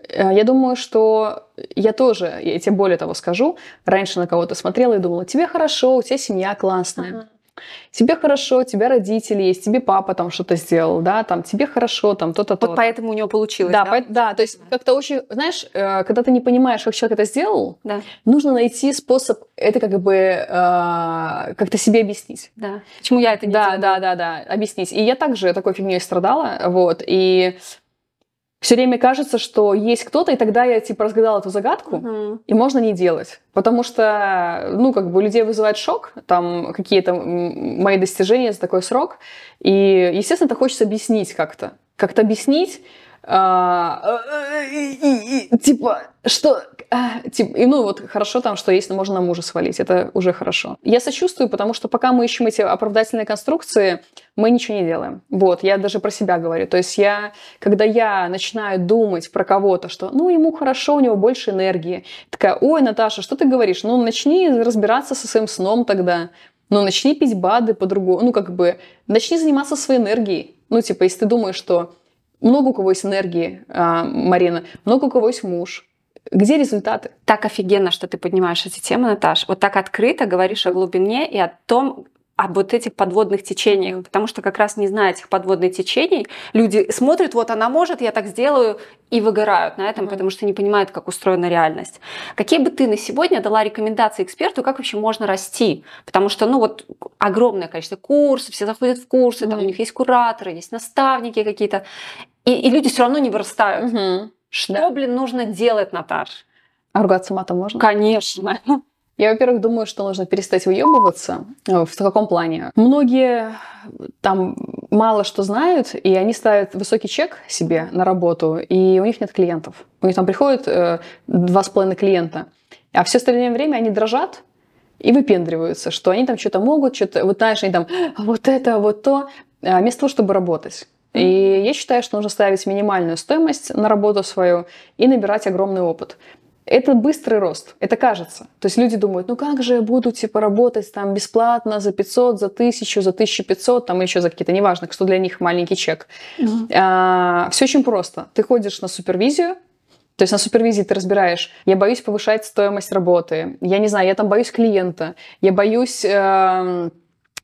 Э, я думаю, что я тоже, я тебе более того скажу, раньше на кого-то смотрела и думала, тебе хорошо, у тебя семья классная. Uh-huh. Тебе хорошо, у тебя родители есть, тебе папа там что-то сделал, да, там тебе хорошо, там то-то, то Вот поэтому у него получилось, да? Да, по- да то есть как-то очень, знаешь, э, когда ты не понимаешь, как человек это сделал, да. нужно найти способ это как бы э, как-то себе объяснить. Да. Почему я это не да, делаю? Да, да, да, да, объяснить. И я также такой фигней страдала, вот, и все время кажется, что есть кто-то, и тогда я типа разгадала эту загадку, uh-huh. и можно не делать. Потому что, ну, как бы у людей вызывает шок, там какие-то мои достижения за такой срок. И, естественно, это хочется объяснить как-то. Как-то объяснить, а, э, э, э, типа, что типа, и ну вот хорошо там, что если можно на мужа свалить, это уже хорошо. Я сочувствую, потому что пока мы ищем эти оправдательные конструкции, мы ничего не делаем. Вот, я даже про себя говорю. То есть я, когда я начинаю думать про кого-то, что ну ему хорошо, у него больше энергии, такая, ой, Наташа, что ты говоришь? Ну начни разбираться со своим сном тогда. Ну начни пить БАДы по-другому. Ну как бы, начни заниматься своей энергией. Ну типа, если ты думаешь, что много у кого есть энергии, а, Марина, много у кого есть муж, где результаты? Так офигенно, что ты поднимаешь эти темы, Наташ. Вот так открыто говоришь о глубине и о том, об вот этих подводных течениях, потому что как раз не зная этих подводных течений, люди смотрят, вот она может, я так сделаю, и выгорают на этом, mm-hmm. потому что не понимают, как устроена реальность. Какие бы ты на сегодня дала рекомендации эксперту, как вообще можно расти? Потому что, ну вот, огромное количество курсов, все заходят в курсы, mm-hmm. там у них есть кураторы, есть наставники какие-то, и, и люди все равно не вырастают. Mm-hmm. Что, да. блин, нужно делать, Наташ? А ругаться матом можно? Конечно. Я, во-первых, думаю, что нужно перестать уебываться. Э, в каком плане? Многие там мало что знают, и они ставят высокий чек себе на работу, и у них нет клиентов. У них там приходит э, два с половиной клиента. А все остальное время они дрожат, и выпендриваются, что они там что-то могут, что-то, вот знаешь, они там «А, вот это, вот то, а, вместо того, чтобы работать. И я считаю, что нужно ставить минимальную стоимость на работу свою и набирать огромный опыт. Это быстрый рост, это кажется. То есть люди думают, ну как же я буду типа работать там бесплатно за 500, за 1000, за 1500, там еще за какие-то, неважно, что для них маленький чек. mm А, все очень просто. Ты ходишь на супервизию, то есть на супервизии ты разбираешь, я боюсь повышать стоимость работы, я не знаю, я там боюсь клиента, я боюсь... Э-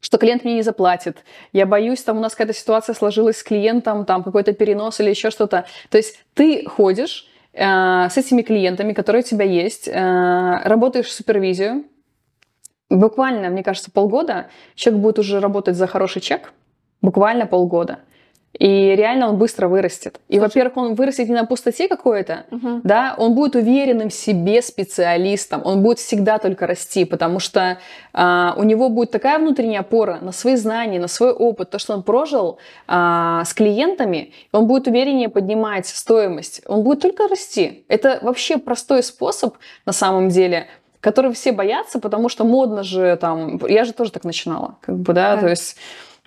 что клиент мне не заплатит, я боюсь, там у нас какая-то ситуация сложилась с клиентом, там какой-то перенос или еще что-то. То есть ты ходишь э, с этими клиентами, которые у тебя есть, э, работаешь в супервизию, буквально, мне кажется, полгода человек будет уже работать за хороший чек, буквально полгода – и реально он быстро вырастет. И, во-первых, он вырастет не на пустоте какой-то, угу. да, он будет уверенным в себе специалистом, он будет всегда только расти, потому что а, у него будет такая внутренняя опора на свои знания, на свой опыт, то, что он прожил а, с клиентами, он будет увереннее поднимать стоимость, он будет только расти. Это вообще простой способ, на самом деле, который все боятся, потому что модно же там, я же тоже так начинала, как бы, да, да. то есть...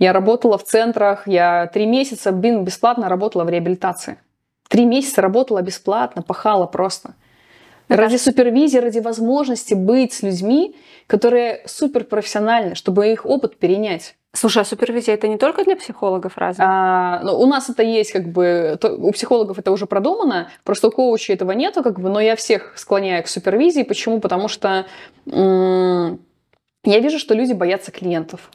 Я работала в центрах, я три месяца, блин, бесплатно работала в реабилитации. Три месяца работала бесплатно, пахала просто. Ради супервизии, ради возможности быть с людьми, которые суперпрофессиональны, чтобы их опыт перенять. Слушай, а супервизия это не только для психологов разве? А, ну, у нас это есть, как бы, то, у психологов это уже продумано, просто у коучей этого нету, как бы, но я всех склоняю к супервизии. Почему? Потому что м- я вижу, что люди боятся клиентов.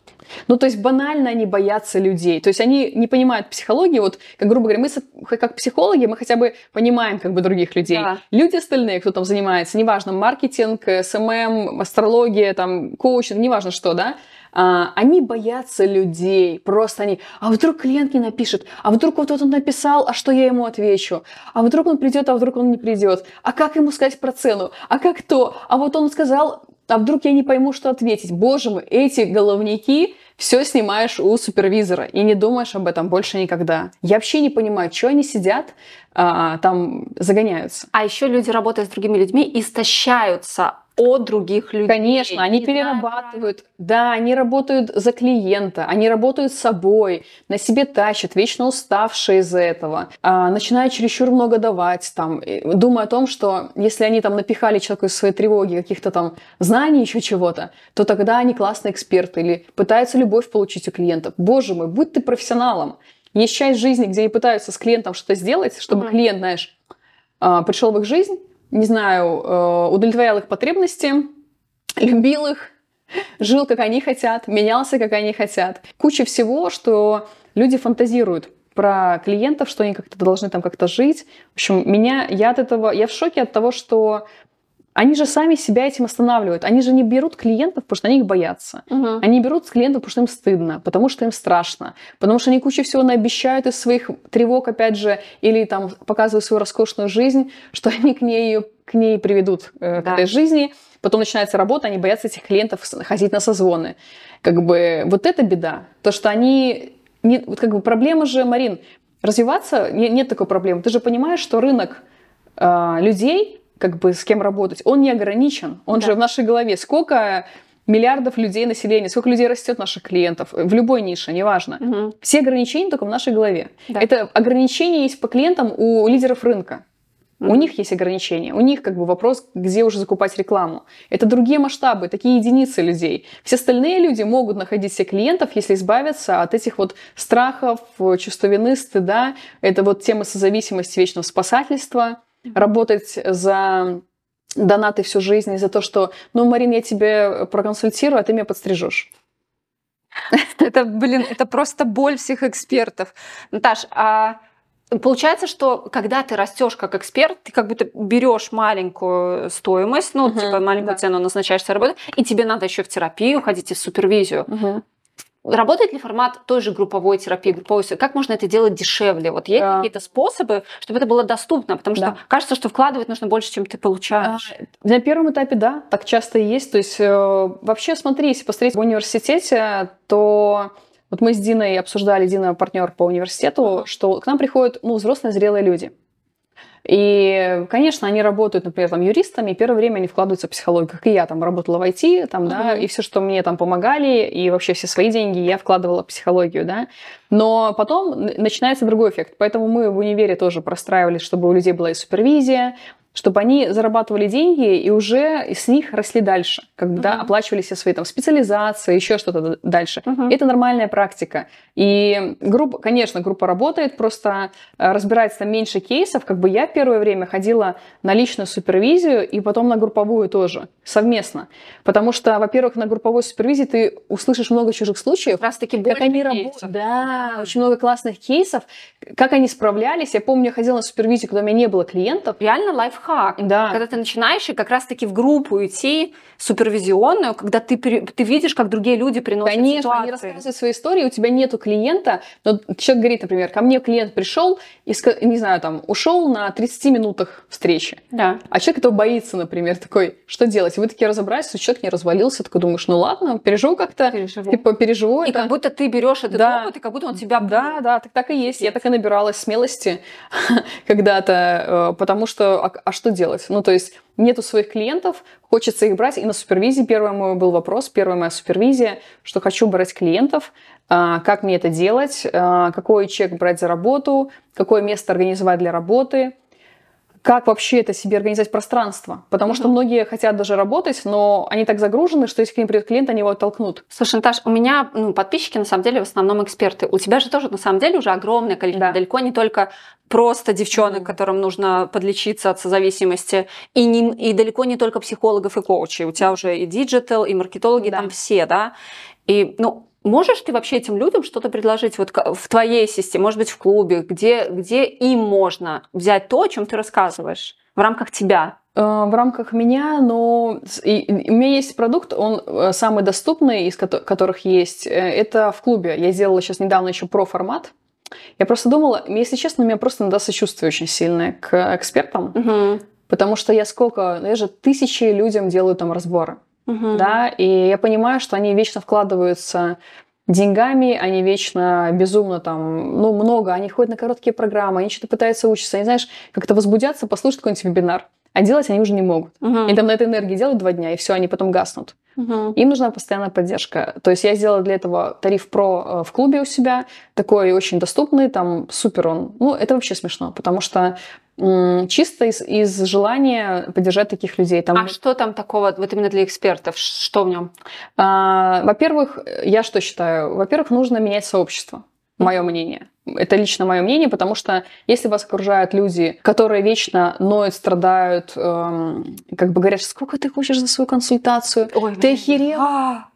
Ну, то есть банально они боятся людей. То есть они не понимают психологии. Вот, как, грубо говоря, мы как психологи, мы хотя бы понимаем как бы других людей. Да. Люди остальные, кто там занимается, неважно, маркетинг, СММ, эм эм, астрология, там, коучинг, неважно что, да, а, они боятся людей. Просто они, а вдруг клиент не напишет, а вдруг вот, вот он написал, а что я ему отвечу, а вдруг он придет, а вдруг он не придет, а как ему сказать про цену, а как то, а вот он сказал, а вдруг я не пойму, что ответить. Боже мой, эти головники, все снимаешь у супервизора и не думаешь об этом больше никогда. Я вообще не понимаю, что они сидят, а, там загоняются. А еще люди, работая с другими людьми, истощаются от других людей. Конечно, они не перерабатывают, знаю. да, они работают за клиента, они работают с собой, на себе тащат, вечно уставшие из-за этого, а, начинают чересчур много давать, там, думая о том, что если они там напихали человеку из своей тревоги каких-то там знаний, еще чего-то, то тогда они классные эксперты или пытаются любовь получить у клиента. Боже мой, будь ты профессионалом. Есть часть жизни, где они пытаются с клиентом что-то сделать, чтобы mm-hmm. клиент, знаешь, а, пришел в их жизнь, не знаю, э, удовлетворял их потребности, любил их, жил, как они хотят, менялся, как они хотят. Куча всего, что люди фантазируют про клиентов, что они как-то должны там как-то жить. В общем, меня, я от этого, я в шоке от того, что они же сами себя этим останавливают. Они же не берут клиентов, потому что они их боятся. Угу. Они берут клиентов, потому что им стыдно, потому что им страшно, потому что они кучу всего наобещают из своих тревог, опять же, или там показывают свою роскошную жизнь, что они к ней, ее, к ней приведут э, да. этой жизни. Потом начинается работа, они боятся этих клиентов ходить на созвоны. Как бы вот это беда. То, что они... Не, вот как бы проблема же, Марин, развиваться, не, нет такой проблемы. Ты же понимаешь, что рынок э, людей как бы с кем работать. Он не ограничен. Он да. же в нашей голове. Сколько миллиардов людей населения, сколько людей растет наших клиентов в любой нише, неважно. Угу. Все ограничения только в нашей голове. Да. Это ограничения есть по клиентам у лидеров рынка. Mm. У них есть ограничения, у них как бы вопрос, где уже закупать рекламу. Это другие масштабы, такие единицы людей. Все остальные люди могут находить себе клиентов, если избавиться от этих вот страхов, чувства вины, стыда. Это вот тема созависимости, вечного спасательства работать за донаты всю жизнь, и за то, что, ну, Марин, я тебе проконсультирую, а ты меня подстрижешь. Это, блин, это просто боль всех экспертов. Наташ, а Получается, что когда ты растешь как эксперт, ты как будто берешь маленькую стоимость, ну, угу, типа маленькую да. цену назначаешься работать, и тебе надо еще в терапию ходить и в супервизию. Угу. Работает ли формат той же групповой терапии, групповой Как можно это делать дешевле? Вот есть да. какие-то способы, чтобы это было доступно? Потому что да. кажется, что вкладывать нужно больше, чем ты получаешь. А, на первом этапе, да, так часто и есть. То есть э, вообще, смотри, если посмотреть в университете, то вот мы с Диной обсуждали, Дина партнер по университету, что к нам приходят ну, взрослые, зрелые люди. И, конечно, они работают, например, там, юристами, и первое время они вкладываются в психологию. Как и я там работала в IT, там, да, mm-hmm. и все, что мне там помогали, и вообще все свои деньги я вкладывала в психологию, да. Но потом начинается другой эффект. Поэтому мы в универе тоже простраивались, чтобы у людей была и супервизия, чтобы они зарабатывали деньги и уже с них росли дальше, когда угу. Uh-huh. оплачивали все свои там специализации, еще что-то дальше. Uh-huh. Это нормальная практика. И группа, конечно, группа работает, просто э, разбирается там меньше кейсов. Как бы я первое время ходила на личную супервизию и потом на групповую тоже, совместно. Потому что, во-первых, на групповой супервизии ты услышишь много чужих случаев. Как раз таки как они работают. Да, очень много классных кейсов, как они справлялись. Я помню, я ходила на супервизию, когда у меня не было клиентов. Реально лайфхак лайфхак. Да. Когда ты начинаешь и как раз-таки в группу идти, супервизионную, когда ты, ты видишь, как другие люди приносят Конечно, ситуации. они рассказывают свои истории, у тебя нету клиента, но человек говорит, например, ко мне клиент пришел и, не знаю, там, ушел на 30 минутах встречи. Да. А человек этого боится, например, такой, что делать? Вы такие разобрались, человек не развалился, такой думаешь, ну ладно, переживу как-то, переживу. типа переживу. И это. как будто ты берешь этот да. опыт, и как будто он тебя... Да, да, так, так и есть. Я так и набиралась смелости когда-то, э, потому что, а, а что делать? Ну, то есть нету своих клиентов, хочется их брать. И на супервизии первый мой был вопрос, первая моя супервизия, что хочу брать клиентов, а, как мне это делать, а, какой чек брать за работу, какое место организовать для работы – как вообще это себе организовать пространство. Потому mm-hmm. что многие хотят даже работать, но они так загружены, что если к ним придет клиент, они его оттолкнут. Слушай, Наташ, у меня ну, подписчики на самом деле в основном эксперты. У тебя же тоже на самом деле уже огромное количество, да. далеко не только просто девчонок, mm-hmm. которым нужно подлечиться от созависимости, и, не, и далеко не только психологов и коучей. У тебя уже и диджитал, и маркетологи, да. там все, да? И, ну, Можешь ты вообще этим людям что-то предложить вот в твоей системе, может быть, в клубе, где, где им можно взять то, о чем ты рассказываешь в рамках тебя? Э, в рамках меня, но у меня есть продукт, он э, самый доступный из которых есть. Э, это в клубе. Я сделала сейчас недавно еще про формат. Я просто думала, если честно, у меня просто иногда сочувствие очень сильное к экспертам, угу. потому что я сколько, ну, я же тысячи людям делаю там разборы угу. да, и я понимаю, что они вечно вкладываются деньгами, они вечно безумно там, ну, много, они ходят на короткие программы, они что-то пытаются учиться, они, знаешь, как-то возбудятся, послушать какой-нибудь вебинар, а делать они уже не могут. Uh-huh. там на этой энергии делают два дня, и все, они потом гаснут. uh Им нужна постоянная поддержка. То есть я сделала для этого тариф про э, в клубе у себя, такой очень доступный, там супер он. Ну, это вообще смешно, потому что чисто из, из желания поддержать таких людей. Там... А что там такого, вот именно для экспертов, что в нем? А, во-первых, я что считаю? Во-первых, нужно менять сообщество мое мнение. Это лично мое мнение, потому что если вас окружают люди, которые вечно ноют, страдают, эм, как бы говорят, сколько ты хочешь за свою консультацию? Ой, ты охерел?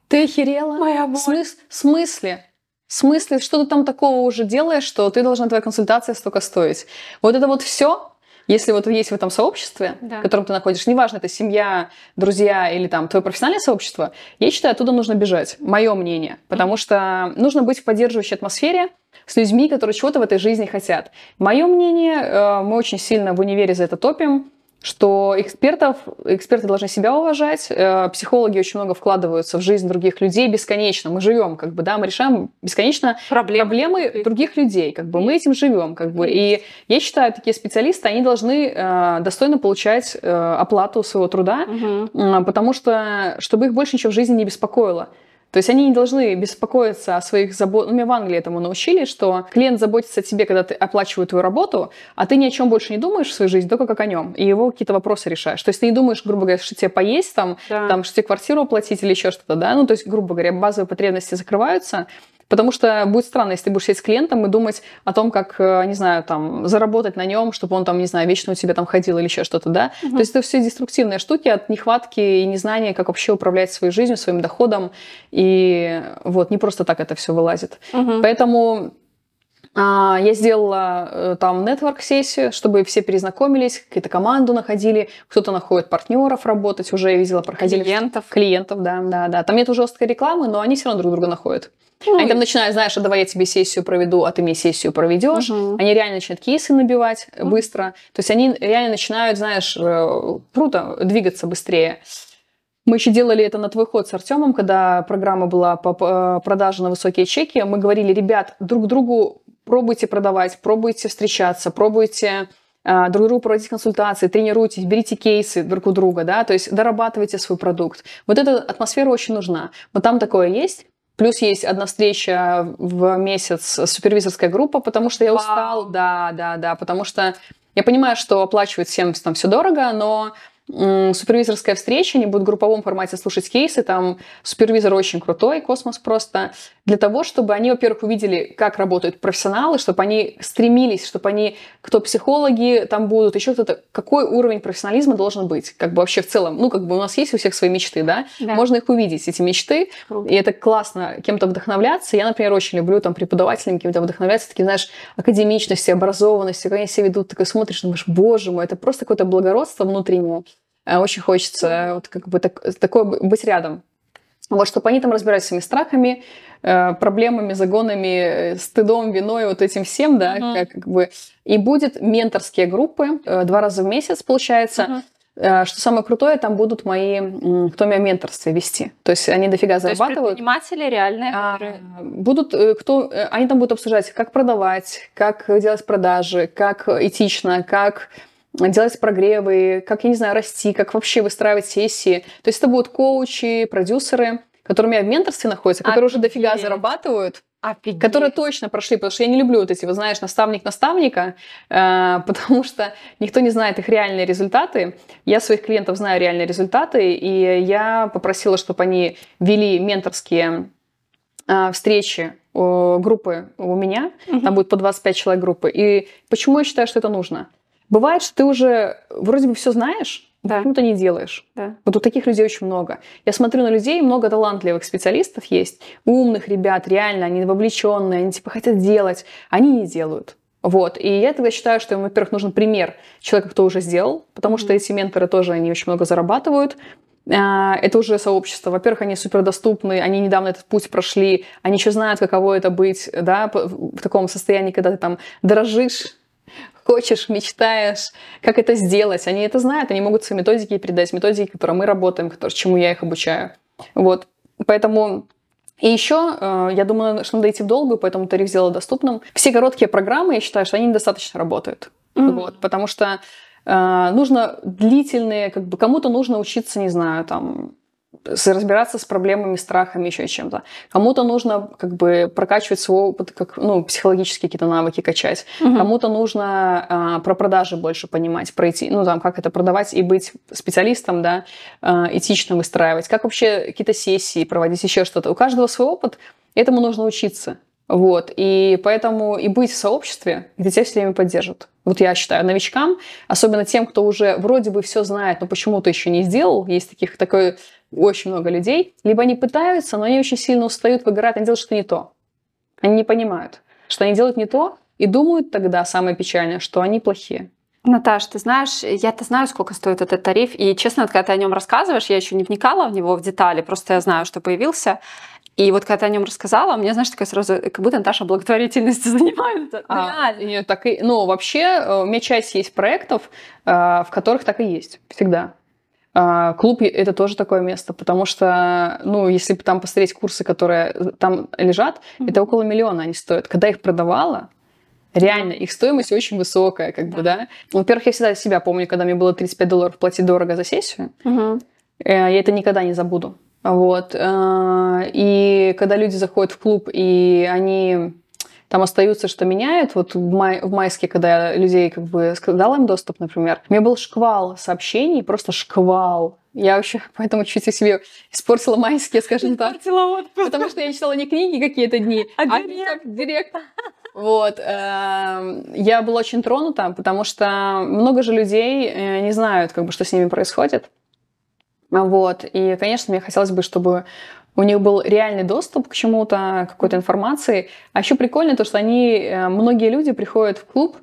ты охерела? Моя боль. смыс смысле? В смысле, что ты там такого уже делаешь, что ты должна твоя консультация столько стоить? Вот это вот все если вот есть в этом сообществе, да. в котором ты находишься, неважно, это семья, друзья или там твое профессиональное сообщество, я считаю, оттуда нужно бежать. Мое мнение. Потому что нужно быть в поддерживающей атмосфере, с людьми, которые чего-то в этой жизни хотят. Мое мнение, э, мы очень сильно в универе за это топим что экспертов, эксперты должны себя уважать, э, психологи очень много вкладываются в жизнь других людей бесконечно. Мы живем, как бы, да, мы решаем бесконечно проблемы, проблемы других людей, как бы, мы этим живем, как бы. И я считаю, такие специалисты, они должны э, достойно получать э, оплату своего труда, угу. потому что, чтобы их больше ничего в жизни не беспокоило. То есть они не должны беспокоиться о своих заботах. Ну, меня в Англии этому научили, что клиент заботится о тебе, когда ты оплачиваешь твою работу, а ты ни о чем больше не думаешь в своей жизни, только как о нем. И его какие-то вопросы решаешь. То есть ты не думаешь, грубо говоря, что тебе поесть там, да. там что тебе квартиру оплатить или еще что-то, да? Ну, то есть, грубо говоря, базовые потребности закрываются, Потому что будет странно, если ты будешь сидеть с клиентом и думать о том, как, э, не знаю, там, заработать на нем, чтобы он там, не знаю, вечно у тебя там ходил или еще что-то, да? Угу. То есть это все деструктивные штуки от нехватки и незнания, как вообще управлять своей жизнью, своим доходом. И вот не просто так это все вылазит. Угу. Поэтому а, я сделала э, там нетворк-сессию, чтобы все перезнакомились, какие-то команду находили, кто-то находит партнеров работать, уже я видела, проходили... Клиентов. Клиентов, да, да, да. Там нет уже жесткой рекламы, но они все равно друг друга находят. Ну, они там начинают, знаешь, а давай я тебе сессию проведу, а ты мне сессию проведешь. Угу. Они реально начинают кейсы набивать угу. быстро. То есть они реально начинают, знаешь, э, круто двигаться быстрее. Мы еще делали это на твой ход с Артемом, когда программа была по э, продаже на высокие чеки. Мы говорили, ребят, друг другу пробуйте продавать, пробуйте встречаться, пробуйте а, друг другу проводить консультации, тренируйтесь, берите кейсы друг у друга, да, то есть дорабатывайте свой продукт. Вот эта атмосфера очень нужна. Вот там такое есть. Плюс есть одна встреча в месяц, супервизорская группа, потому что я устал, Вау. да, да, да, потому что я понимаю, что оплачивать всем там все дорого, но супервизорская встреча, они будут в групповом формате слушать кейсы, там супервизор очень крутой, космос просто, для того, чтобы они, во-первых, увидели, как работают профессионалы, чтобы они стремились, чтобы они, кто психологи там будут, еще кто-то, какой уровень профессионализма должен быть, как бы вообще в целом, ну, как бы у нас есть у всех свои мечты, да, да. можно их увидеть, эти мечты, Круто. и это классно кем-то вдохновляться, я, например, очень люблю там преподавателям кем-то вдохновляться, такие, знаешь, академичности, образованности, как они себя ведут, такой смотришь, думаешь, боже мой, это просто какое-то благородство внутреннее, Э, очень хочется э, вот как бы так, э, такое быть рядом. Вот, чтобы они там разбирались своими страхами, проблемами, загонами, стыдом, виной, вот этим всем, да, uh-huh. как, как бы. И будет менторские группы два раза в месяц, получается. Uh-huh. Что самое крутое, там будут мои, кто меня в менторстве вести. То есть они дофига То зарабатывают. Есть предприниматели реальные, а, которые... Будут, кто, они там будут обсуждать, как продавать, как делать продажи, как этично, как делать прогревы, как, я не знаю, расти, как вообще выстраивать сессии. То есть это будут коучи, продюсеры, которыми я в менторстве находятся, которые Офигеть. уже дофига зарабатывают, Офигеть. которые точно прошли, потому что я не люблю вот эти, вы знаешь, наставник наставника, э, потому что никто не знает их реальные результаты. Я своих клиентов знаю реальные результаты, и я попросила, чтобы они вели менторские э, встречи э, группы у меня, угу. там будет по 25 человек группы. И почему я считаю, что это нужно? Бывает, что ты уже э, вроде бы все знаешь, да. почему-то не делаешь. Да. Вот у таких людей очень много. Я смотрю на людей, много талантливых специалистов есть, умных ребят, реально, они вовлеченные, они типа хотят делать, они не делают. Вот. И я тогда считаю, что им, во-первых, нужен пример человека, кто уже сделал, потому что эти менторы тоже, они очень много зарабатывают. А, это уже сообщество. Во-первых, они супердоступны, они недавно этот путь прошли, они еще знают, каково это быть да, в таком состоянии, когда ты там дрожишь, хочешь, мечтаешь, как это сделать. Они это знают, они могут свои методики передать, методики, которые мы работаем, которые, чему я их обучаю. Вот. Поэтому и еще, э, я думаю, что надо идти в долгую, поэтому тариф сделала доступным. Все короткие программы, я считаю, что они недостаточно работают. Mm-hmm. Вот, потому что э, нужно длительные, как бы кому-то нужно учиться, не знаю, там разбираться с проблемами, страхами, еще чем-то. Кому-то нужно как бы прокачивать свой опыт, как, ну, психологические какие-то навыки качать. Угу. Кому-то нужно а, про продажи больше понимать, пройти, ну, там, как это продавать и быть специалистом, да, а, этично выстраивать. Как вообще какие-то сессии проводить, еще что-то. У каждого свой опыт, этому нужно учиться. Вот, и поэтому и быть в сообществе, где тебя все время поддержат. Вот я считаю, новичкам, особенно тем, кто уже вроде бы все знает, но почему-то еще не сделал, есть таких, такой очень много людей, либо они пытаются, но они очень сильно устают, выгорают, они делают что-то не то. Они не понимают, что они делают не то, и думают тогда, самое печальное, что они плохие. Наташ, ты знаешь, я-то знаю, сколько стоит этот тариф, и, честно, вот, когда ты о нем рассказываешь, я еще не вникала в него в детали, просто я знаю, что появился, и вот когда ты о нем рассказала, мне, знаешь, такая сразу, как будто Наташа благотворительностью занимается. А, нет, так и, ну, вообще, э, у меня часть есть проектов, э, в которых так и есть всегда. А, клуб — это тоже такое место, потому что, ну, если там посмотреть курсы, которые там лежат, mm-hmm. это около миллиона они стоят. Когда их продавала, реально, их стоимость очень высокая, как бы, да. Во-первых, я всегда себя помню, когда мне было 35 долларов платить дорого за сессию. Mm-hmm. Я это никогда не забуду. Вот. А, и когда люди заходят в клуб, и они там остаются, что меняют. Вот в, май, в майске, когда я людей как бы дала им доступ, например, у меня был шквал сообщений, просто шквал. Я вообще поэтому чуть чуть себе испортила майские, скажем так. Испортила отпуск. Потому что я читала не книги какие-то дни, а, а директ. директ. Вот. Эм, я была очень тронута, потому что много же людей э, не знают, как бы, что с ними происходит. Вот. И, конечно, мне хотелось бы, чтобы у них был реальный доступ к чему-то, какой-то информации. А еще прикольно то, что они, э, многие люди приходят в клуб,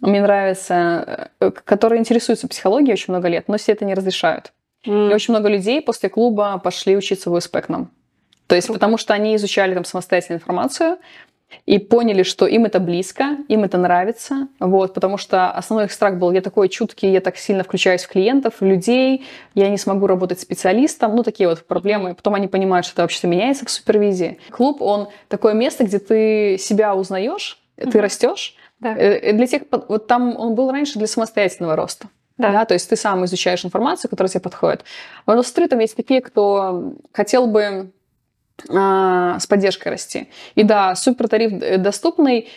мне нравится, э, которые интересуются психологией очень много лет, но все это не разрешают. Mm. И очень много людей после клуба пошли учиться в УСП к нам. То есть, Круто. потому что они изучали там самостоятельно информацию, и поняли, что им это близко, им это нравится, вот, потому что основной их страх был, я такой чуткий, я так сильно включаюсь в клиентов, в людей, я не смогу работать специалистом, ну, такие вот проблемы. Потом они понимают, что это вообще-то меняется в супервизии. Клуб, он такое место, где ты себя узнаешь, mm-hmm. ты растешь. Да. Э, э, для тех, вот там он был раньше для самостоятельного роста. Да. да, то есть ты сам изучаешь информацию, которая тебе подходит. В индустрии там есть такие, кто хотел бы а, с поддержкой расти. И да, супер тариф э, доступный.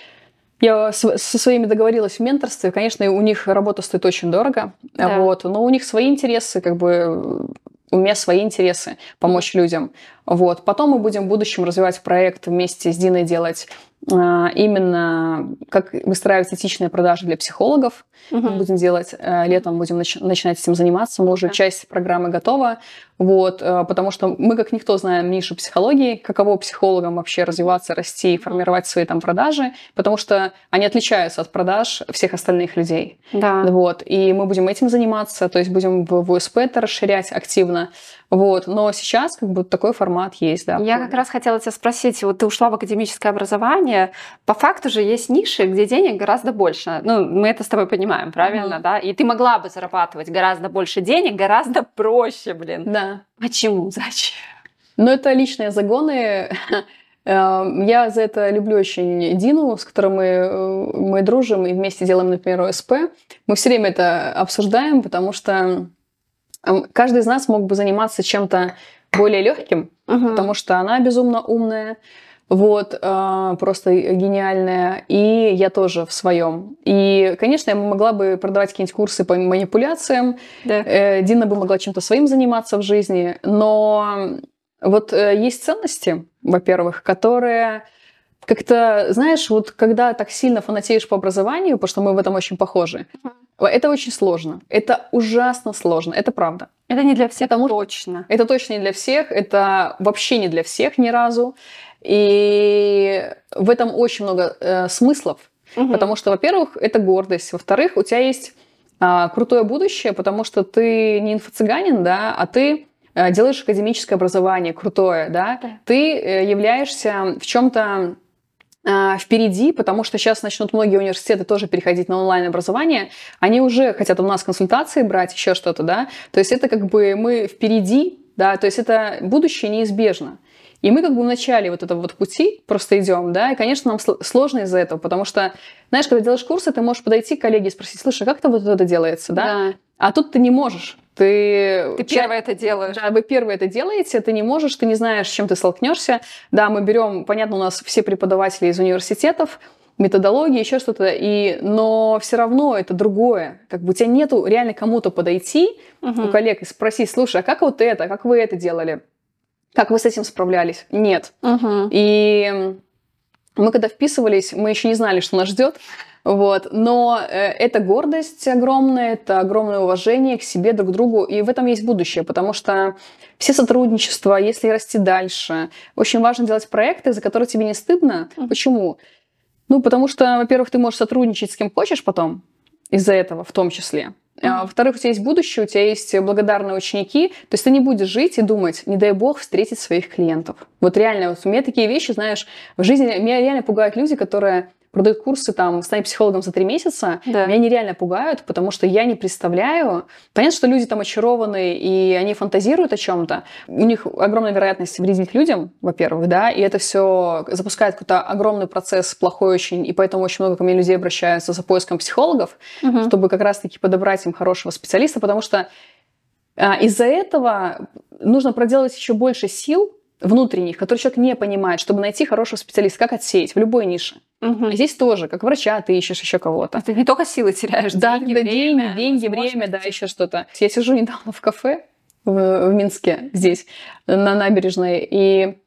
Я со своими договорилась в менторстве. Конечно, у них работа стоит очень дорого, да. вот, но у них свои интересы, как бы у меня свои интересы помочь людям. Вот. Потом мы будем в будущем развивать проект вместе с Диной делать а, именно как выстраивать этичные продажи для психологов. Угу. Будем делать э, летом, будем нач- начинать этим заниматься. Мы уже да. часть программы готова, вот, э, потому что мы как никто знаем нишу психологии, каково психологам вообще развиваться, расти и формировать свои там продажи, потому что они отличаются от продаж всех остальных людей. Да. Вот, и мы будем этим заниматься, то есть будем в ВСП это расширять активно. Вот. Но сейчас как бы такой формат есть, да. Я как раз хотела тебя спросить, вот ты ушла в академическое образование, по факту же есть ниши, где денег гораздо больше. Ну, мы это с тобой понимаем, правильно, mm-hmm. да? И ты могла бы зарабатывать гораздо больше денег, гораздо проще, блин. Да. Почему? Зачем? Ну, это личные загоны. Эм, я за это люблю очень Дину, с которой мы, э, мы дружим и вместе делаем, например, ОСП. Мы все время это обсуждаем, потому что Каждый из нас мог бы заниматься чем-то более легким, угу. потому что она безумно умная, вот, а, просто гениальная. И я тоже в своем. И, конечно, я могла бы продавать какие-нибудь курсы по манипуляциям. Да. Э, Дина бы могла чем-то своим заниматься в жизни. Но вот э, есть ценности, во-первых, которые как-то, знаешь, вот когда так сильно фанатеешь по образованию, потому что мы в этом очень похожи, uh-huh. Это очень сложно. Это ужасно сложно. Это правда. Это не для всех Потому... точно. Это точно не для всех. Это вообще не для всех ни разу. И в этом очень много э, смыслов. Угу. Потому что, во-первых, это гордость. Во-вторых, у тебя есть э, крутое будущее, потому что ты не инфо-цыганин, да, а ты э, делаешь академическое образование крутое, да. да. Ты э, являешься в чем-то а, впереди, потому что сейчас начнут многие университеты тоже переходить на онлайн-образование, они уже хотят у нас консультации брать, еще что-то, да, то есть это как бы мы впереди, да, то есть это будущее неизбежно. И мы как бы в начале вот этого вот пути просто идем, да, и, конечно, нам сложно из-за этого, потому что, знаешь, когда делаешь курсы, ты можешь подойти к коллеге и спросить, слушай, а как это вот это делается, да? да. А тут ты не можешь. Ты, ты первое это делаешь. Да, вы первое это делаете, ты не можешь, ты не знаешь, с чем ты столкнешься. Да, мы берем, понятно, у нас все преподаватели из университетов, методологии, еще что-то, и, но все равно это другое. Как бы у тебя нету реально кому-то подойти, угу. у коллег и спросить, слушай, а как вот это, как вы это делали? Как вы с этим справлялись? Нет. Угу. И мы когда вписывались, мы еще не знали, что нас ждет. Вот. Но э, это гордость огромная, это огромное уважение к себе, друг к другу, и в этом есть будущее, потому что все сотрудничества, если расти дальше, очень важно делать проекты, за которые тебе не стыдно. Почему? Ну, потому что, во-первых, ты можешь сотрудничать с кем хочешь потом, из-за этого в том числе. Mm-hmm. Во-вторых, у тебя есть будущее, у тебя есть благодарные ученики. То есть ты не будешь жить и думать, не дай бог, встретить своих клиентов. Вот реально, вот у меня такие вещи, знаешь, в жизни меня реально пугают люди, которые продают курсы там «Стань психологом за три месяца», да. меня нереально пугают, потому что я не представляю. Понятно, что люди там очарованы, и они фантазируют о чем-то. У них огромная вероятность вредить людям, во-первых, да, и это все запускает какой-то огромный процесс плохой очень, и поэтому очень много ко мне людей обращаются за поиском психологов, угу. чтобы как раз-таки подобрать им хорошего специалиста, потому что а, из-за этого нужно проделать еще больше сил, внутренних, которые человек не понимает, чтобы найти хорошего специалиста, как отсеять в любой нише. Угу. Здесь тоже, как врача, ты ищешь еще кого-то. А ты не только силы теряешь, да, деньги, время, деньги, время, да, еще что-то. Я сижу недавно в кафе в, в Минске, здесь, на набережной, и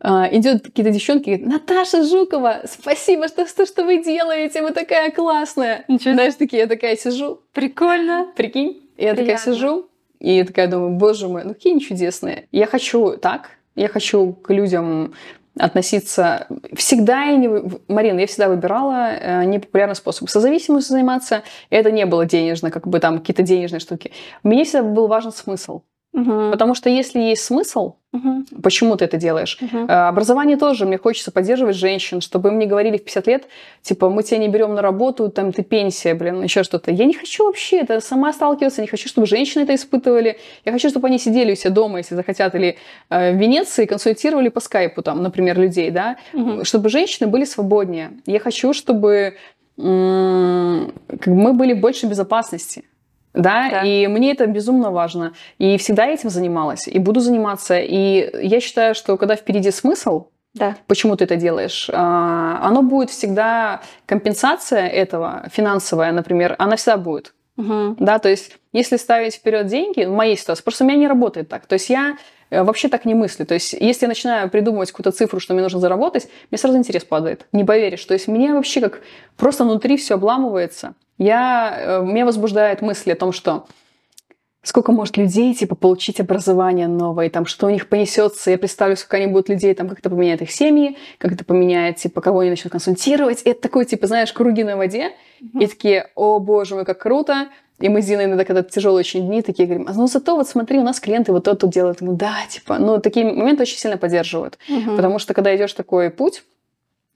Uh, а, идет какие-то девчонки, говорит, Наташа Жукова, спасибо, что, что, что вы делаете, вы такая классная. Ничего. Знаешь, такие, я такая сижу. Прикольно. Прикинь. я Приятно. такая сижу, и я такая думаю, боже мой, ну какие они чудесные. Я хочу так, я хочу к людям относиться всегда и не... Марина, я всегда выбирала э, непопулярный способ созависимостью заниматься. Это не было денежно, как бы там какие-то денежные штуки. Мне всегда был важен смысл. Угу. Потому что если есть смысл, угу. почему ты это делаешь? Угу. А, образование тоже. Мне хочется поддерживать женщин, чтобы им не говорили в 50 лет, типа, мы тебя не берем на работу, там, ты пенсия, блин, еще что-то. Я не хочу вообще это сама сталкиваться, не хочу, чтобы женщины это испытывали. Я хочу, чтобы они сидели у себя дома, если захотят, или э, в Венеции консультировали по скайпу, там, например, людей, да, угу. чтобы женщины были свободнее. Я хочу, чтобы м- мы были больше безопасности. Да, да, и мне это безумно важно. И всегда этим занималась, и буду заниматься. И я считаю, что когда впереди смысл, да. почему ты это делаешь, а, оно будет всегда, компенсация этого, финансовая, например, она всегда будет. Угу. Да, то есть, если ставить вперед деньги, в моей ситуации, просто у меня не работает так. То есть я Э, вообще так не мыслю. То есть, если я начинаю придумывать какую-то цифру, что мне нужно заработать, мне сразу интерес падает. Не поверишь. То есть, мне вообще как просто внутри все обламывается. Я, э, меня возбуждает мысль о том, что сколько может людей, типа, получить образование новое, там, что у них понесется, я представлю, сколько они будут людей, там, как это поменяет их семьи, как это поменяет, типа, кого они начнут консультировать. И это такой, типа, знаешь, круги на воде. Mm-hmm. И такие, о боже мой, как круто, и мы с Диной иногда, когда тяжелые очень дни, такие говорим, а ну зато вот смотри, у нас клиенты вот то тут делают. Ну да, типа, ну такие моменты очень сильно поддерживают. Угу. Потому что когда идешь такой путь,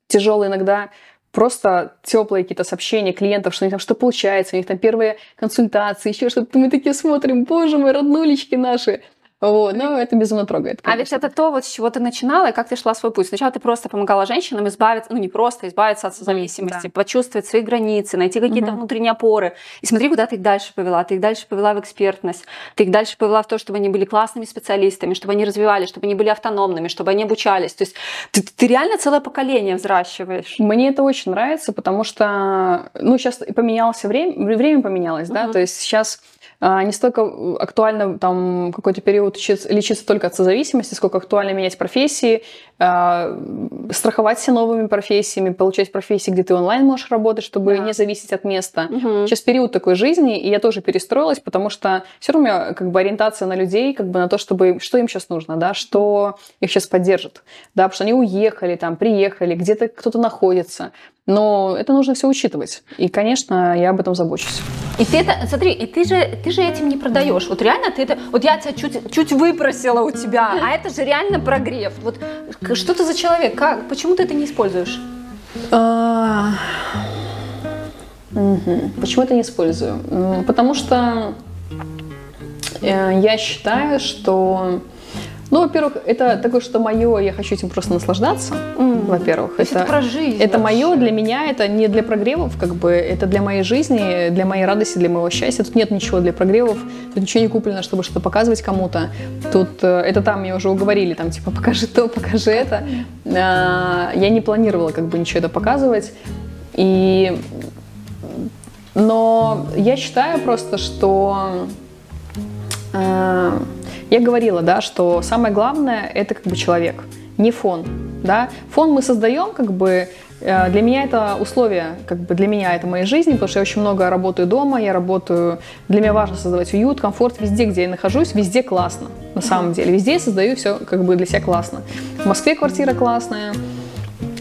тяжелый иногда, просто теплые какие-то сообщения клиентов, что у них там что получается, у них там первые консультации, еще что-то. Мы такие смотрим, боже мой, роднулечки наши. Вот, но ну, это безумно трогает. Конечно. А ведь это то, вот с чего ты начинала, и как ты шла свой путь. Сначала ты просто помогала женщинам избавиться, ну не просто избавиться от зависимости, да. почувствовать свои границы, найти какие-то угу. внутренние опоры. И смотри, куда ты их дальше повела. Ты их дальше повела в экспертность, ты их дальше повела в то, чтобы они были классными специалистами, чтобы они развивались, чтобы они были автономными, чтобы они обучались. То есть ты, ты реально целое поколение взращиваешь. Мне это очень нравится, потому что, ну, сейчас поменялось время, время поменялось, да, то есть сейчас а, не столько э, актуально там какой-то период лечиться только от созависимости, сколько актуально менять профессии, а, страховать себя новыми профессиями, получать профессии, где ты онлайн можешь работать, чтобы да. не зависеть от места. Угу. Сейчас период такой жизни, и я тоже перестроилась, потому что все равно у меня как бы ориентация на людей, как бы на то, чтобы что им сейчас нужно, да, что их сейчас поддержит, да, потому что они уехали, там, приехали, где-то кто-то находится. Но это нужно все учитывать. И, конечно, я об этом забочусь. И ты это, смотри, и ты же, ты же этим не продаешь. Вот реально ты это, вот я тебя чуть, чуть выпросила у тебя, а это же реально прогрев. Вот что ты за человек, как, почему ты это не используешь? А, почему это не использую? Ну, потому что э, я считаю, что ну, во-первых, это такое, что мое, я хочу этим просто наслаждаться, mm. во-первых. Это, это про жизнь. Это вообще. мое для меня, это не для прогревов, как бы, это для моей жизни, для моей радости, для моего счастья. Тут нет ничего для прогревов, тут ничего не куплено, чтобы что-то показывать кому-то. Тут, э, это там, меня уже уговорили, там, типа, покажи то, покажи это. А, я не планировала, как бы, ничего это показывать. И... Но я считаю просто, что... Uh я говорила, да, что самое главное – это как бы человек, не фон. Да? Фон мы создаем, как бы, э, для меня это условие, как бы для меня это моей жизни, потому что я очень много работаю дома, я работаю, для меня важно создавать уют, комфорт везде, где я нахожусь, везде классно, на самом деле. Везде я создаю все как бы для себя классно. В Москве квартира классная,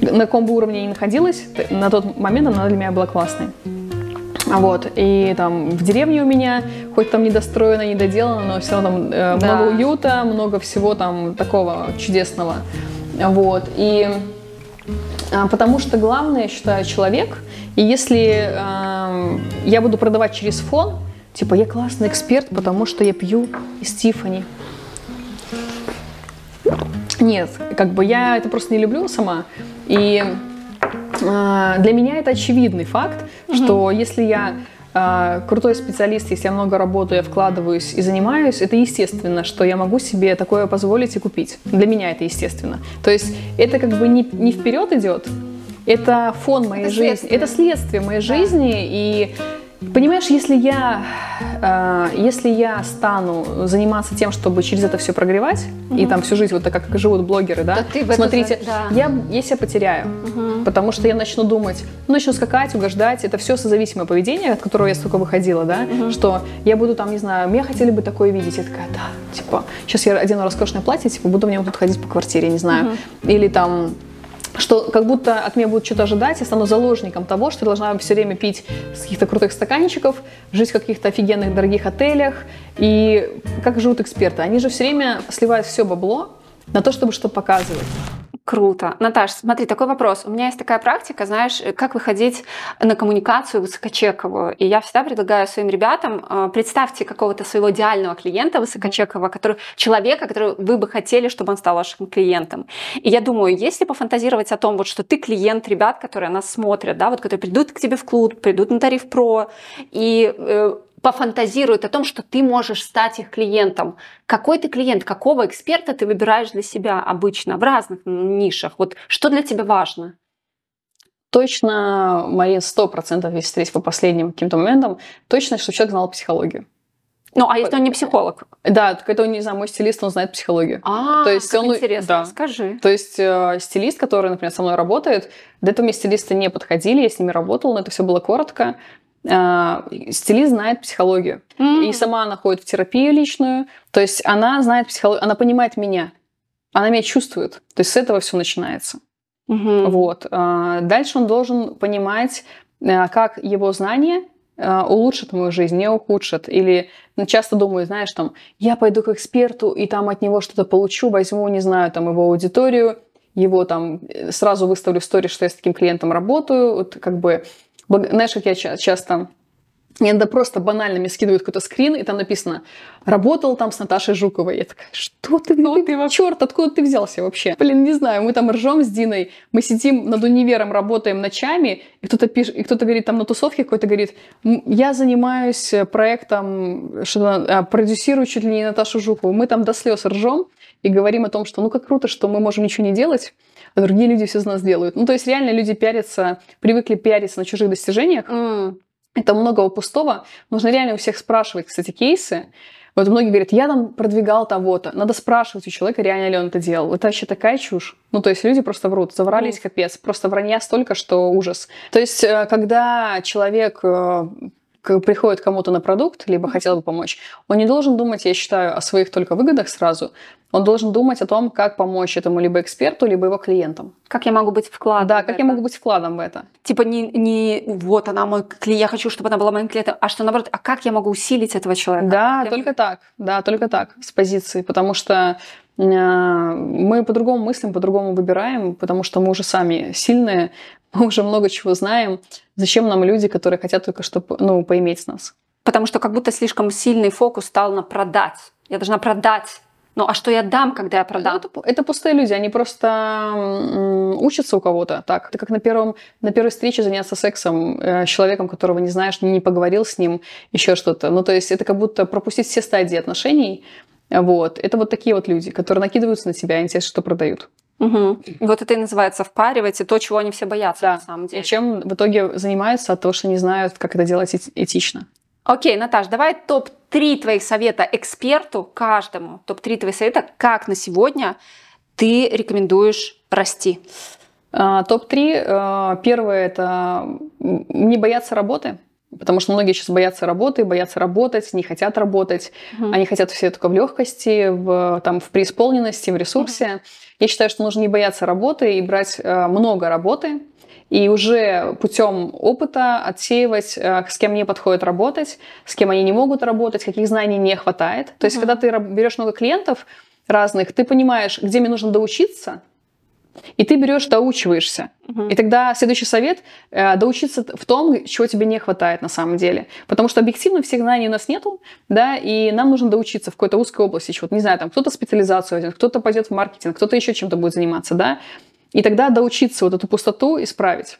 на каком бы уровне я ни находилась, на тот момент она для меня была классной. Вот, и там в деревне у меня, хоть там недостроено, недоделано, но все равно там э, да. много уюта, много всего там такого чудесного. Вот, и э, потому что главное, я считаю, человек, и если э, я буду продавать через фон, типа я классный эксперт, потому что я пью из Тифани. Нет, как бы я это просто не люблю сама. И э, для меня это очевидный факт, что если я а, крутой специалист, если я много работаю, я вкладываюсь и занимаюсь, это естественно, что я могу себе такое позволить и купить. Для меня это естественно. То есть это как бы не, не вперед идет, это фон моей это жизни, это следствие моей да. жизни, и Понимаешь, если я, э, если я стану заниматься тем, чтобы через это все прогревать, угу. и там всю жизнь вот так, как живут блогеры, да, смотрите, это, да. Я, я себя потеряю, угу. потому что я начну думать, ну, начну скакать, угождать, это все созависимое поведение, от которого я столько выходила, да, угу. что я буду там, не знаю, меня хотели бы такое видеть, я такая, да, типа, сейчас я одену роскошное платье, типа, буду мне вот тут ходить по квартире, не знаю, угу. или там что как будто от меня будут что-то ожидать, я стану заложником того, что я должна все время пить с каких-то крутых стаканчиков, жить в каких-то офигенных дорогих отелях. И как живут эксперты? Они же все время сливают все бабло на то, чтобы что показывать. Круто. Наташ, смотри, такой вопрос. У меня есть такая практика, знаешь, э, как выходить на коммуникацию высокочековую. И я всегда предлагаю своим ребятам, э, представьте какого-то своего идеального клиента высокочекового, который, человека, который вы бы хотели, чтобы он стал вашим клиентом. И я думаю, если пофантазировать о том, вот, что ты клиент ребят, которые нас смотрят, да, вот, которые придут к тебе в клуб, придут на Тариф Про, и э, пофантазируют о том, что ты можешь стать их клиентом. Какой ты клиент, какого эксперта ты выбираешь для себя обычно в разных нишах? Вот что для тебя важно? Точно, Марин, 100%, если встретить по последним каким-то моментам, точно, что человек знал психологию. Ну, а если он не психолог? Да, так это, он не знаю, мой стилист, он знает психологию. А, то есть как он, интересно, да. скажи. То есть э, стилист, который, например, со мной работает, до этого мне стилисты не подходили, я с ними работала, но это все было коротко. А, стилист знает психологию. Mm. И сама она ходит в терапию личную. То есть она знает психологию, она понимает меня. Она меня чувствует. То есть с этого все начинается. Mm-hmm. Вот. А, дальше он должен понимать, а, как его знания улучшат мою жизнь, не ухудшат, Или ну, часто думаю, знаешь, там, я пойду к эксперту и там от него что-то получу, возьму, не знаю, там его аудиторию, его там э, сразу выставлю в истории, что я с таким клиентом работаю. Вот как бы знаешь, как я часто иногда просто банально мне скидывают какой-то скрин, и там написано «Работал там с Наташей Жуковой». Я такая, что ты, ну ты, черт, откуда ты взялся вообще? Блин, не знаю, мы там ржем с Диной, мы сидим над универом, работаем ночами, и кто-то пишет, и кто-то говорит там на тусовке, какой-то говорит, я занимаюсь э, проектом, что а, продюсирую чуть ли не Наташу Жукову. Мы там до слез ржем и говорим о том, что ну как круто, что мы можем ничего не делать, а другие люди все за нас делают. Ну, то есть реально люди пиарятся, привыкли пиариться на чужих достижениях. Mm. Это многого пустого. Нужно реально у всех спрашивать, кстати, кейсы. Вот многие говорят, я там продвигал того-то. Надо спрашивать у человека, реально ли он это делал. Это вообще такая чушь. Ну, то есть люди просто врут, заврались mm. капец. Просто вранья столько, что ужас. То есть, э, когда человек э, приходит кому-то на продукт, либо хотел бы помочь, он не должен думать, я считаю, о своих только выгодах сразу. Он должен думать о том, как помочь этому либо эксперту, либо его клиентам. Как я могу быть вкладом? Да, как я могу быть вкладом в это? Типа не, не вот она мой клиент, я хочу, чтобы она была моим клиентом, а что наоборот, а как я могу усилить этого человека? Да, я... только так, да, только так, с позиции, потому что э, мы по-другому мыслим, по-другому выбираем, потому что мы уже сами сильные, мы уже много чего знаем. Зачем нам люди, которые хотят только что ну, поиметь нас? Потому что как будто слишком сильный фокус стал на продать. Я должна продать ну а что я дам, когда я продам? Ну, это, это пустые люди, они просто учатся у кого-то так. Это как на, первом, на первой встрече заняться сексом э, человеком, которого не знаешь, не поговорил с ним, еще что-то. Ну то есть это как будто пропустить все стадии отношений. Вот. Это вот такие вот люди, которые накидываются на тебя, они тебе что продают. Угу. Вот это и называется впаривать, и то, чего они все боятся да. на самом деле. И чем в итоге занимаются, а то, что не знают, как это делать этично. Окей, Наташ, давай топ-3 твоих совета эксперту каждому. Топ-3 твоих совета, как на сегодня ты рекомендуешь расти? А, топ-3. Э, первое – это не бояться работы Потому что многие сейчас боятся работы, боятся работать, не хотят работать. Mm-hmm. Они хотят все только в легкости, в, там, в преисполненности, в ресурсе. Mm-hmm. Я считаю, что нужно не бояться работы и брать э, много работы. И уже путем опыта отсеивать, э, с кем не подходит работать, с кем они не могут работать, каких знаний не хватает. То mm-hmm. есть, когда ты берешь много клиентов разных, ты понимаешь, где мне нужно доучиться, и ты берешь, доучиваешься. Угу. И тогда следующий совет э, доучиться в том, чего тебе не хватает на самом деле. Потому что объективно всех знаний у нас нету, да, и нам нужно доучиться в какой-то узкой области. Чего-то, не знаю, там кто-то специализацию возьмет, кто-то пойдет в маркетинг, кто-то еще чем-то будет заниматься, да. И тогда доучиться вот эту пустоту исправить.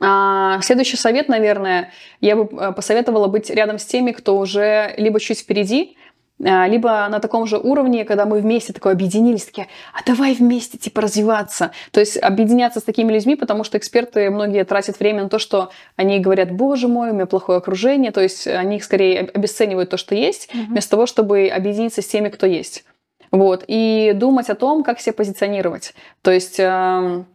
А, следующий совет, наверное, я бы э, посоветовала быть рядом с теми, кто уже либо чуть впереди, а, либо на таком же уровне, когда мы вместе такое объединились, такие, а давай вместе, типа, развиваться. То есть объединяться с такими людьми, потому что эксперты многие тратят время на то, что они говорят, боже мой, у меня плохое окружение, то есть они скорее обесценивают то, что есть, mm-hmm. вместо того, чтобы объединиться с теми, кто есть. Вот. И думать о том, как себя позиционировать. То есть... Эм,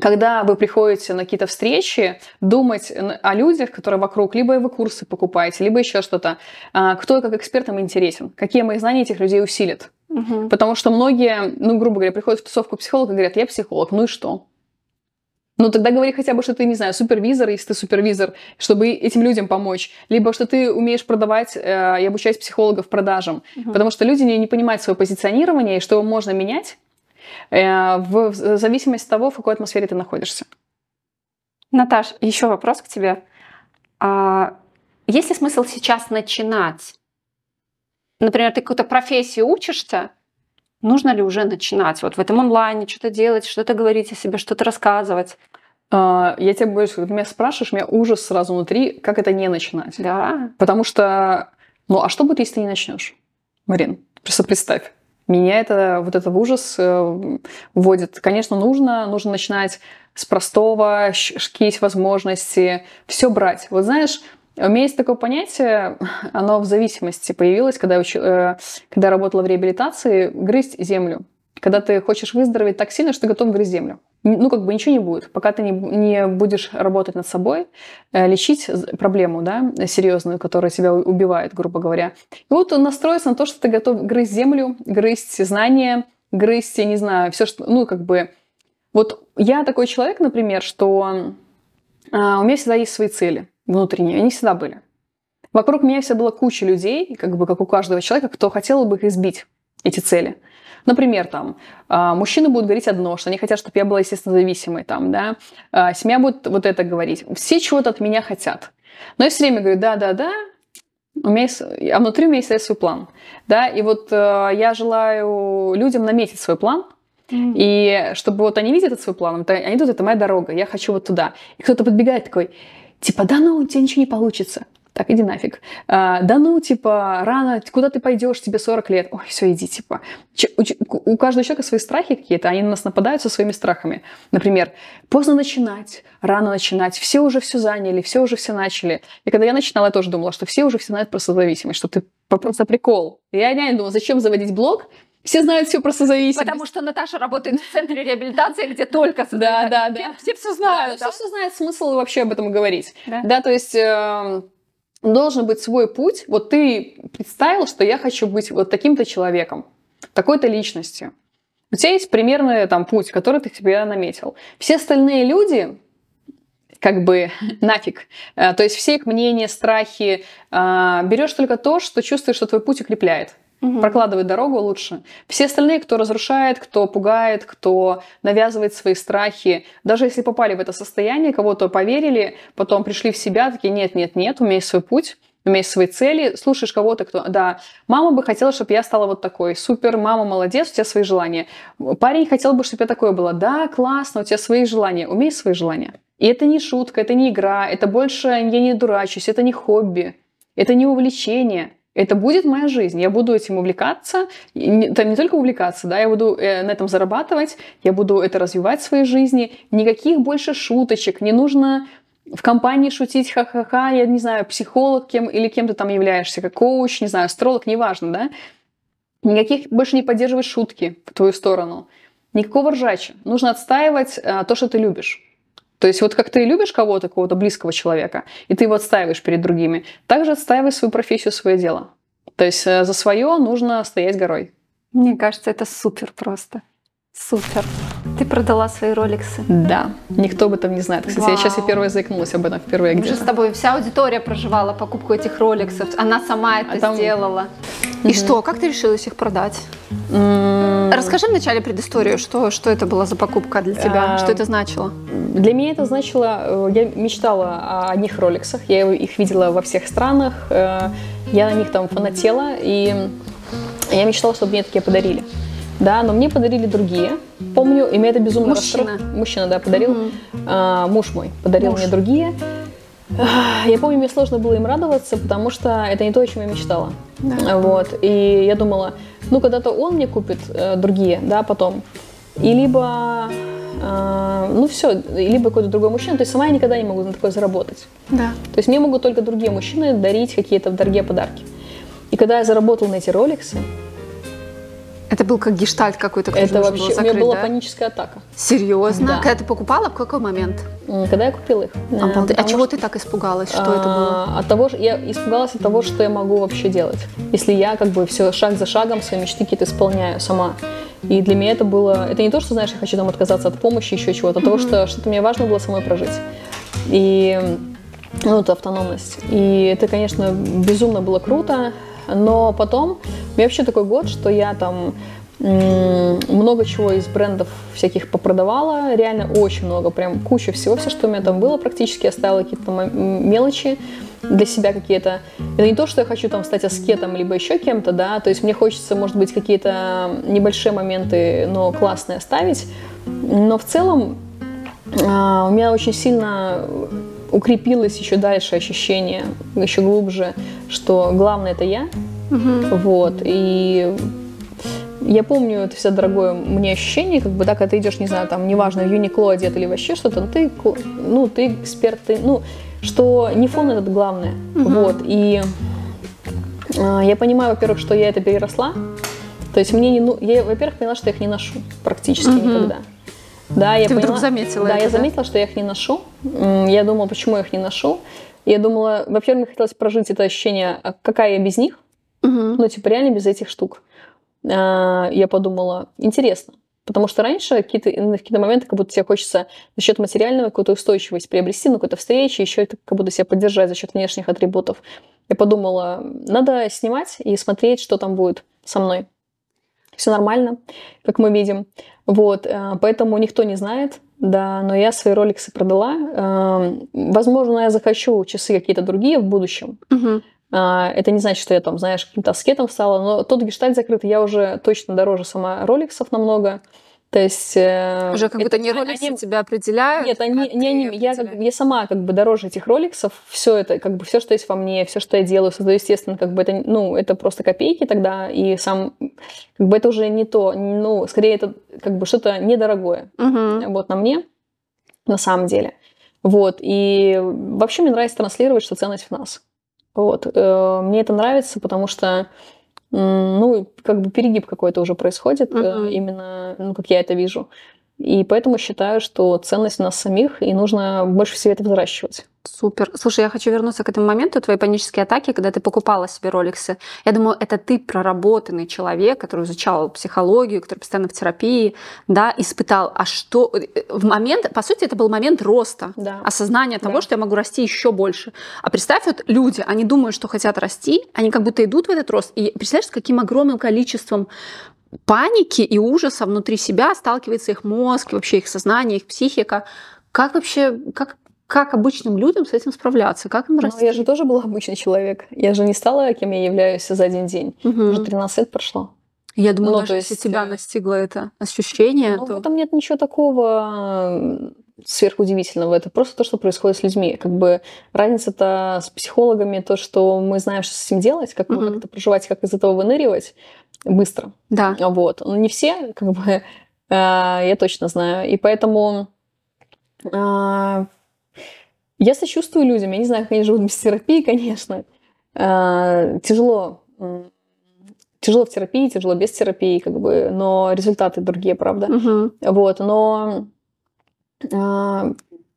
когда вы приходите на какие-то встречи, думать о людях, которые вокруг, либо вы курсы покупаете, либо еще что-то, а, кто как эксперт им интересен, какие мои знания этих людей усилят. Угу. Потому что многие, ну, грубо говоря, приходят в тусовку психолога и говорят, я психолог, ну и что? Ну, тогда говори хотя бы, что ты, не знаю, супервизор, если ты супервизор, чтобы этим людям помочь. Либо что ты умеешь продавать э, и обучать психологов продажам. Угу. Потому что люди не, не понимают свое позиционирование и что его можно менять Э, в зависимости от того, в какой атмосфере ты находишься. Наташ, еще вопрос к тебе. А есть ли смысл сейчас начинать? Например, ты какую-то профессию учишься, нужно ли уже начинать? Вот в этом онлайне что-то делать, что-то говорить о себе, что-то рассказывать. А, я тебя больше, когда меня спрашиваешь, у меня ужас сразу внутри, как это не начинать. Да. Потому что, ну а что будет, если ты не начнешь? Марин, просто представь. Меня это, вот это в ужас э, вводит. Конечно, нужно, нужно начинать с простого, шкить возможности, все брать. Вот знаешь, у меня есть такое понятие, оно в зависимости появилось, когда, уч... Э, когда работала в реабилитации, грызть землю. Когда ты хочешь выздороветь так сильно, что ты готов грызть землю ну, как бы ничего не будет. Пока ты не, не будешь работать над собой, э, лечить проблему, да, серьезную, которая тебя убивает, грубо говоря. И вот он настроится на то, что ты готов грызть землю, грызть знания, грызть, я не знаю, все, что, ну, как бы... Вот я такой человек, например, что а, у меня всегда есть свои цели внутренние, они всегда были. Вокруг меня всегда была куча людей, как бы как у каждого человека, кто хотел бы их избить, эти цели. Например, там, а, мужчины будут говорить одно, что они хотят, чтобы я была, естественно, зависимой, там, да, а, семья будет вот это говорить. Все чего-то от меня хотят. Но я все время говорю, да-да-да, у меня есть, а внутри у меня есть свой план, да, и вот э, я желаю людям наметить свой план, mm-hmm. и чтобы вот они видели этот свой план, вот они идут, это моя дорога, я хочу вот туда. И кто-то подбегает такой, типа, да ну, у тебя ничего не получится так, иди нафиг. А, да ну, типа, рано, куда ты пойдешь, тебе 40 лет. Ой, все, иди, типа. Ч- у, у каждого человека свои страхи какие-то, они на нас нападают со своими страхами. Например, поздно начинать, рано начинать, все уже все заняли, все уже все начали. И когда я начинала, я тоже думала, что все уже все знают про созависимость, что ты просто прикол. Я реально думала, зачем заводить блог, все знают все про созависимость. Потому что Наташа работает в центре реабилитации, где только Да, да, да. Все все знают. Все все знают смысл вообще об этом говорить. Да, то есть эм, должен быть свой путь. Вот ты представил, что я хочу быть вот таким-то человеком, такой-то личностью. У тебя есть примерный там путь, который ты себе наметил. Все остальные люди, как бы нафиг. Э, то есть все их мнения, страхи. А, берешь только то, что чувствуешь, что твой путь укрепляет угу. прокладывать дорогу лучше. Все остальные, кто разрушает, кто пугает, кто навязывает свои страхи, даже если попали в это состояние, кого-то поверили, потом пришли в себя, такие, нет, нет, нет, у меня есть свой путь, у меня есть свои цели, слушаешь кого-то, кто, да, мама бы хотела, чтобы я стала вот такой, супер, мама молодец, у тебя свои желания. Парень хотел бы, чтобы я такое была, да, классно, у тебя свои желания, умей свои желания. И это не шутка, это не игра, это больше я не дурачусь, это не хобби, это не увлечение – это будет моя жизнь. Я буду этим увлекаться. И не, там не только увлекаться, да, я буду э, на этом зарабатывать, я буду это развивать в своей жизни. Никаких больше шуточек. Не нужно в компании шутить ха-ха-ха, я не знаю, психолог кем или кем ты там являешься, как коуч, не знаю, астролог, неважно, да. Никаких больше не поддерживать шутки в твою сторону. Никакого ржача. Нужно отстаивать а, то, что ты любишь. То есть вот как ты любишь кого-то, какого то близкого человека, и ты его отстаиваешь перед другими, также отстаивай свою профессию, свое дело. То есть э, за свое нужно стоять горой. Мне кажется, это супер просто. Супер. Ты продала свои роликсы? Да. Никто об этом не знает. Кстати, Вау. я сейчас и первая заикнулась об этом впервые где-то. с тобой вся аудитория проживала покупку этих роликсов. Она сама а это а там... сделала. И что, как ты решилась их продать? Mm. Расскажи вначале предысторию, что, что это была за покупка для тебя, а, что это значило? Для меня это значило, э, я мечтала о одних роликсах, я их видела во всех странах, э, я на них там фанатела, и я мечтала, чтобы мне такие подарили да, но мне подарили другие. Помню, и меня это безумно Мужчина. Расстро... Мужчина, да, подарил. Угу. А, муж мой подарил муж. мне другие. Я помню, мне сложно было им радоваться, потому что это не то, о чем я мечтала. Да. Вот. И я думала, ну, когда-то он мне купит э, другие, да, потом. И либо, э, ну, все, либо какой-то другой мужчина. То есть сама я никогда не могу на такое заработать. Да. То есть мне могут только другие мужчины дарить какие-то дорогие подарки. И когда я заработала на эти роликсы, это был как гештальт какой-то, который Это вообще, было закрыть, у меня была паническая атака. Серьезно? Да. Когда ты покупала, в какой момент? Когда я купила их. А, а чего что... ты так испугалась? Что а, это было? А, от того, я испугалась от того, что я могу вообще делать. Если я как бы все шаг за шагом свои мечты какие-то исполняю сама. И для меня это было... Это не то, что, знаешь, я хочу там отказаться от помощи, еще чего-то, а mm-hmm. того, что что-то мне важно было самой прожить. И ну, это автономность. И это, конечно, безумно было круто. Но потом, мне вообще такой год, что я там много чего из брендов всяких попродавала, реально очень много, прям куча всего, все, что у меня там было практически, оставила какие-то мелочи для себя какие-то. Это не то, что я хочу там стать аскетом, либо еще кем-то, да, то есть мне хочется, может быть, какие-то небольшие моменты, но классные оставить, но в целом а, у меня очень сильно укрепилось еще дальше ощущение, еще глубже, что главное это я. Угу. Вот. И я помню, это все дорогое мне ощущение, как бы, так когда ты идешь, не знаю, там, неважно, в Юникло одет или вообще что-то, но ну, ты, ну, ты эксперт, ты, ну, что не фон этот главное, угу. вот, и э, я понимаю, во-первых, что я это переросла, то есть мне не, ну, я, во-первых, поняла, что я их не ношу практически угу. никогда, да, я Ты поняла, вдруг заметила Да, это, я заметила, что я их не ношу. Я думала, почему я их не ношу. Я думала, во-первых, мне хотелось прожить это ощущение, а какая я без них. Угу. Ну, типа, реально без этих штук. А, я подумала, интересно. Потому что раньше какие-то, в ну, какие-то моменты как будто тебе хочется за счет материального какую-то устойчивость приобрести ну какой-то встрече, еще это как будто себя поддержать за счет внешних атрибутов. Я подумала, надо снимать и смотреть, что там будет со мной. Все нормально, как мы видим. Вот, э, поэтому никто не знает, да, но я свои роликсы продала. Эм, возможно, я захочу часы какие-то другие в будущем. Угу. Это не значит, что я там, знаешь, каким-то аскетом стала, но тот гештальт закрыт, я уже точно дороже сама роликсов намного. То есть... Э, уже как это, будто не роликсы они, тебя определяют? Нет, они, не, они, я, как, я сама как бы дороже этих роликсов. Все это, как бы все, что есть во мне, все, что я делаю, создаю, естественно, как бы это, ну, это просто копейки тогда. И сам, как бы это уже не то, ну, скорее это как бы что-то недорогое. Угу. Вот на мне, на самом деле. Вот, и вообще мне нравится транслировать, что ценность в нас. Вот, э, мне это нравится, потому что ну, как бы перегиб какой-то уже происходит, uh-huh. именно, ну, как я это вижу. И поэтому считаю, что ценность у нас самих, и нужно больше всего это взращивать. Супер. Слушай, я хочу вернуться к этому моменту твоей панической атаки, когда ты покупала себе роликсы. Я думаю, это ты проработанный человек, который изучал психологию, который постоянно в терапии, да, испытал, а что э, в момент, по сути, это был момент роста, да. осознания того, да. что я могу расти еще больше. А представь, вот люди, они думают, что хотят расти, они как будто идут в этот рост, и представляешь, с каким огромным количеством паники и ужаса внутри себя сталкивается их мозг, вообще их сознание, их психика. Как вообще, как, как обычным людям с этим справляться? Как им ну, расти? Ну, я же тоже был обычный человек. Я же не стала, кем я являюсь за один день. Угу. Уже 13 лет прошло. Я думаю, ну, даже есть... если тебя э, настигло это ощущение... Ну, то... в этом нет ничего такого сверхудивительного. Это просто то, что происходит с людьми. Как бы разница-то с психологами, то, что мы знаем, что с этим делать, как, угу. это проживать, как из этого выныривать быстро. Да. Вот. Но ну, не все, как бы, э, я точно знаю. И поэтому... Э, я сочувствую людям. Я не знаю, как они живут без терапии, конечно. А, тяжело. Тяжело в терапии, тяжело без терапии, как бы, но результаты другие, правда. Угу. Вот, но а,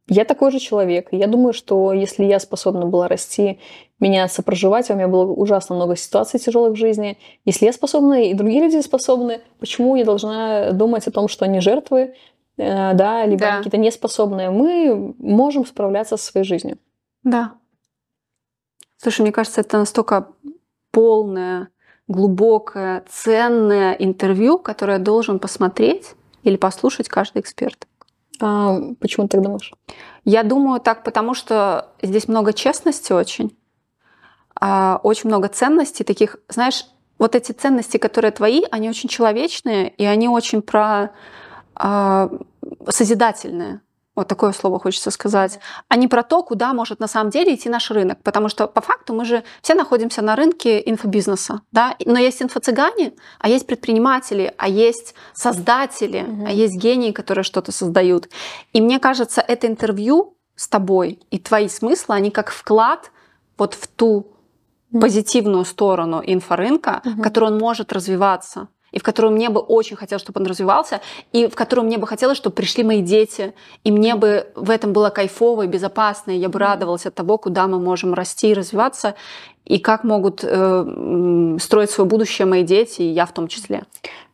я такой же человек. Я думаю, что если я способна была расти, меняться, проживать, у меня было ужасно много ситуаций тяжелых в жизни, если я способна, и другие люди способны, почему я должна думать о том, что они жертвы, Э, да, либо да. какие-то неспособные, мы можем справляться со своей жизнью. Да. Слушай, мне кажется, это настолько полное, глубокое, ценное интервью, которое должен посмотреть или послушать каждый эксперт. А почему ты так думаешь? Я думаю так, потому что здесь много честности очень, а, очень много ценностей таких, знаешь, вот эти ценности, которые твои, они очень человечные, и они очень про а, созидательные. Вот такое слово хочется сказать. А не про то, куда может на самом деле идти наш рынок. Потому что по факту мы же все находимся на рынке инфобизнеса. Да? Но есть инфо-цыгане, а есть предприниматели, а есть создатели, угу. а есть гении, которые что-то создают. И мне кажется, это интервью с тобой и твои смыслы, они как вклад вот в ту позитивную сторону инфорынка, угу. который он может развиваться и в котором мне бы очень хотелось, чтобы он развивался, и в котором мне бы хотелось, чтобы пришли мои дети, и мне бы в этом было кайфово и безопасно, и я бы радовалась от того, куда мы можем расти и развиваться, и как могут э, строить свое будущее мои дети, и я в том числе.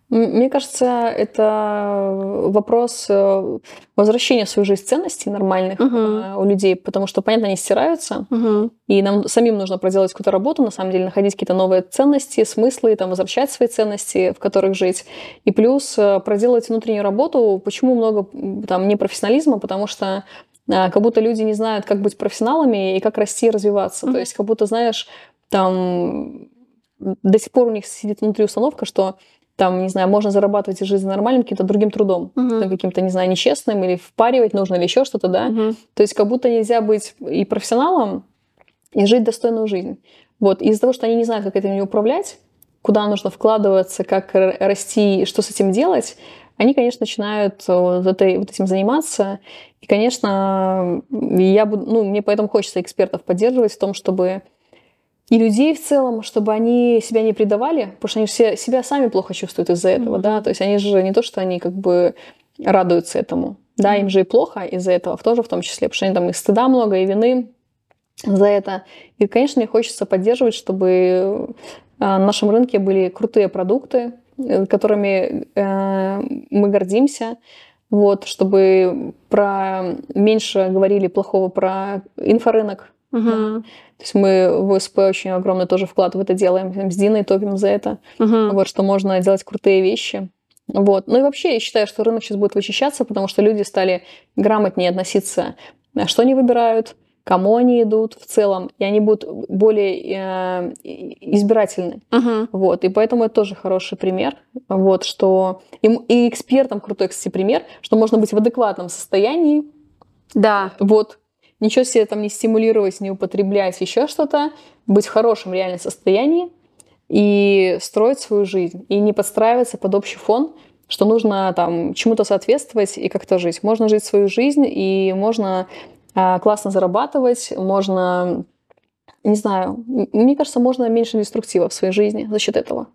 Мне кажется, это вопрос э, возвращения в свою жизнь ценностей нормальных uh-huh. у людей, потому что, понятно, они стираются, uh-huh. и нам самим нужно проделать какую-то работу, на самом деле, находить какие-то новые ценности, смыслы, там, возвращать свои ценности, в которых жить. И плюс э, проделать внутреннюю работу. Почему много там непрофессионализма? Потому что а, как будто люди не знают, как быть профессионалами и как расти и развиваться. Uh-huh. То есть как будто, знаешь, там до сих пор у них сидит внутри установка, что там, не знаю, можно зарабатывать и жить за нормальным каким-то другим трудом, угу. каким-то, не знаю, нечестным или впаривать нужно или еще что-то, да. Угу. То есть как будто нельзя быть и профессионалом, и жить достойную жизнь. Вот. Из-за того, что они не знают, как этим управлять, куда нужно вкладываться, как расти, что с этим делать, они, конечно, начинают э, вот, этой, вот этим заниматься. И, конечно, я буду, ну, мне поэтому хочется экспертов поддерживать в том, чтобы и людей в целом, чтобы они себя не предавали, потому что они все себя сами плохо чувствуют из-за этого, mm-hmm. да, то есть они же не то, что они как бы радуются этому, да, mm-hmm. им же и плохо из-за этого, тоже в том числе, потому что они там и стыда много, и вины за это. И, конечно, мне хочется поддерживать, чтобы э, на нашем рынке были крутые продукты, э, которыми э, мы гордимся, вот, чтобы про меньше говорили плохого про инфорынок, Uh-huh. То есть мы в СП очень огромный тоже вклад в это делаем, с Диной топим за это. Uh-huh. Вот, что можно делать крутые вещи. Вот. Ну и вообще, я считаю, что рынок сейчас будет вычищаться, потому что люди стали грамотнее относиться, а что они выбирают, кому они идут в целом, и они будут более э, избирательны. Uh-huh. Вот, и поэтому это тоже хороший пример, вот, что им, и экспертам крутой, кстати, пример, что можно быть в адекватном состоянии, да. Вот, ничего себе там не стимулировать, не употреблять, еще что-то, быть в хорошем реальном состоянии и строить свою жизнь, и не подстраиваться под общий фон, что нужно там чему-то соответствовать и как-то жить. Можно жить свою жизнь, и можно а, классно зарабатывать, можно, не знаю, мне кажется, можно меньше деструктива в своей жизни за счет этого.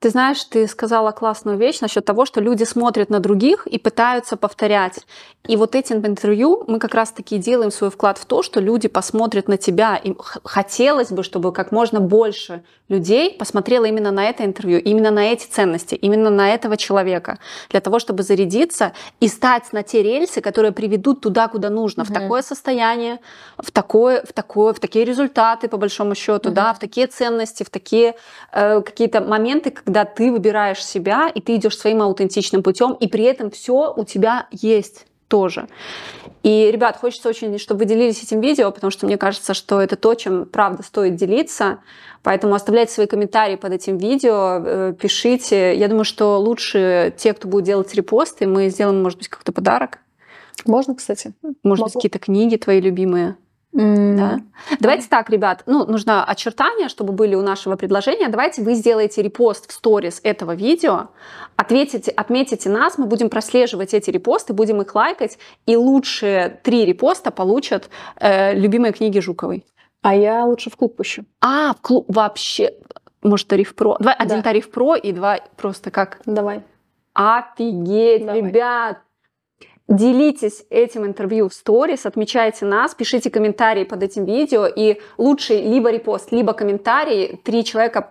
Ты знаешь, ты сказала классную вещь насчет того, что люди смотрят на других и пытаются повторять. И вот этим интервью мы как раз-таки делаем свой вклад в то, что люди посмотрят на тебя. И хотелось бы, чтобы как можно больше людей посмотрело именно на это интервью, именно на эти ценности, именно на этого человека, для того, чтобы зарядиться и стать на те рельсы, которые приведут туда, куда нужно, mm в такое состояние, в такое, в такое, в такие результаты по большому счету, mm да, в такие ценности, в такие э, какие-то моменты, когда ты выбираешь себя, и ты идешь своим аутентичным путем, и при этом все у тебя есть тоже. И, ребят, хочется очень, чтобы вы делились этим видео, потому что мне кажется, что это то, чем правда стоит делиться. Поэтому оставляйте свои комментарии под этим видео, э, пишите. Я думаю, что лучше те, кто будет делать репосты, мы сделаем, может быть, какой-то подарок. Можно, кстати. Может Могу. быть, какие-то книги твои любимые. Mm. Да. Давайте так, ребят, ну, нужно очертания, чтобы были у нашего предложения. Давайте вы сделаете репост в сторис этого видео, ответите, отметите нас, мы будем прослеживать эти репосты, будем их лайкать, и лучшие три репоста получат э, любимые книги Жуковой. А я лучше в клуб пущу. А, в клуб вообще. Может, тариф про. Давай да. один тариф про и два просто как. Давай. Офигеть, Давай. ребят! Делитесь этим интервью в сторис, отмечайте нас, пишите комментарии под этим видео, и лучший либо репост, либо комментарий, три человека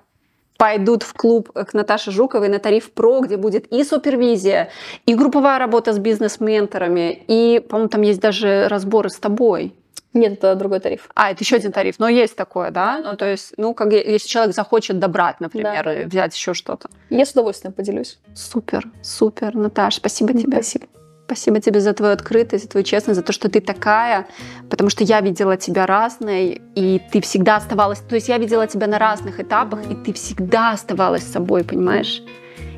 пойдут в клуб к Наташе Жуковой на тариф ПРО, где будет и супервизия, и групповая работа с бизнес-менторами, и, по-моему, там есть даже разборы с тобой. Нет, это другой тариф. А, это еще один тариф, но есть такое, да? Ну, то есть, ну, как, если человек захочет добрать, например, да. взять еще что-то. Я с удовольствием поделюсь. Супер, супер, Наташа, спасибо тебе. Спасибо. Спасибо тебе за твою открытость, за твою честность, за то, что ты такая, потому что я видела тебя разной, и ты всегда оставалась... То есть я видела тебя на разных этапах, и ты всегда оставалась собой, понимаешь?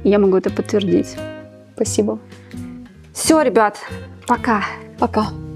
И я могу это подтвердить. Спасибо. Все, ребят, пока. Пока.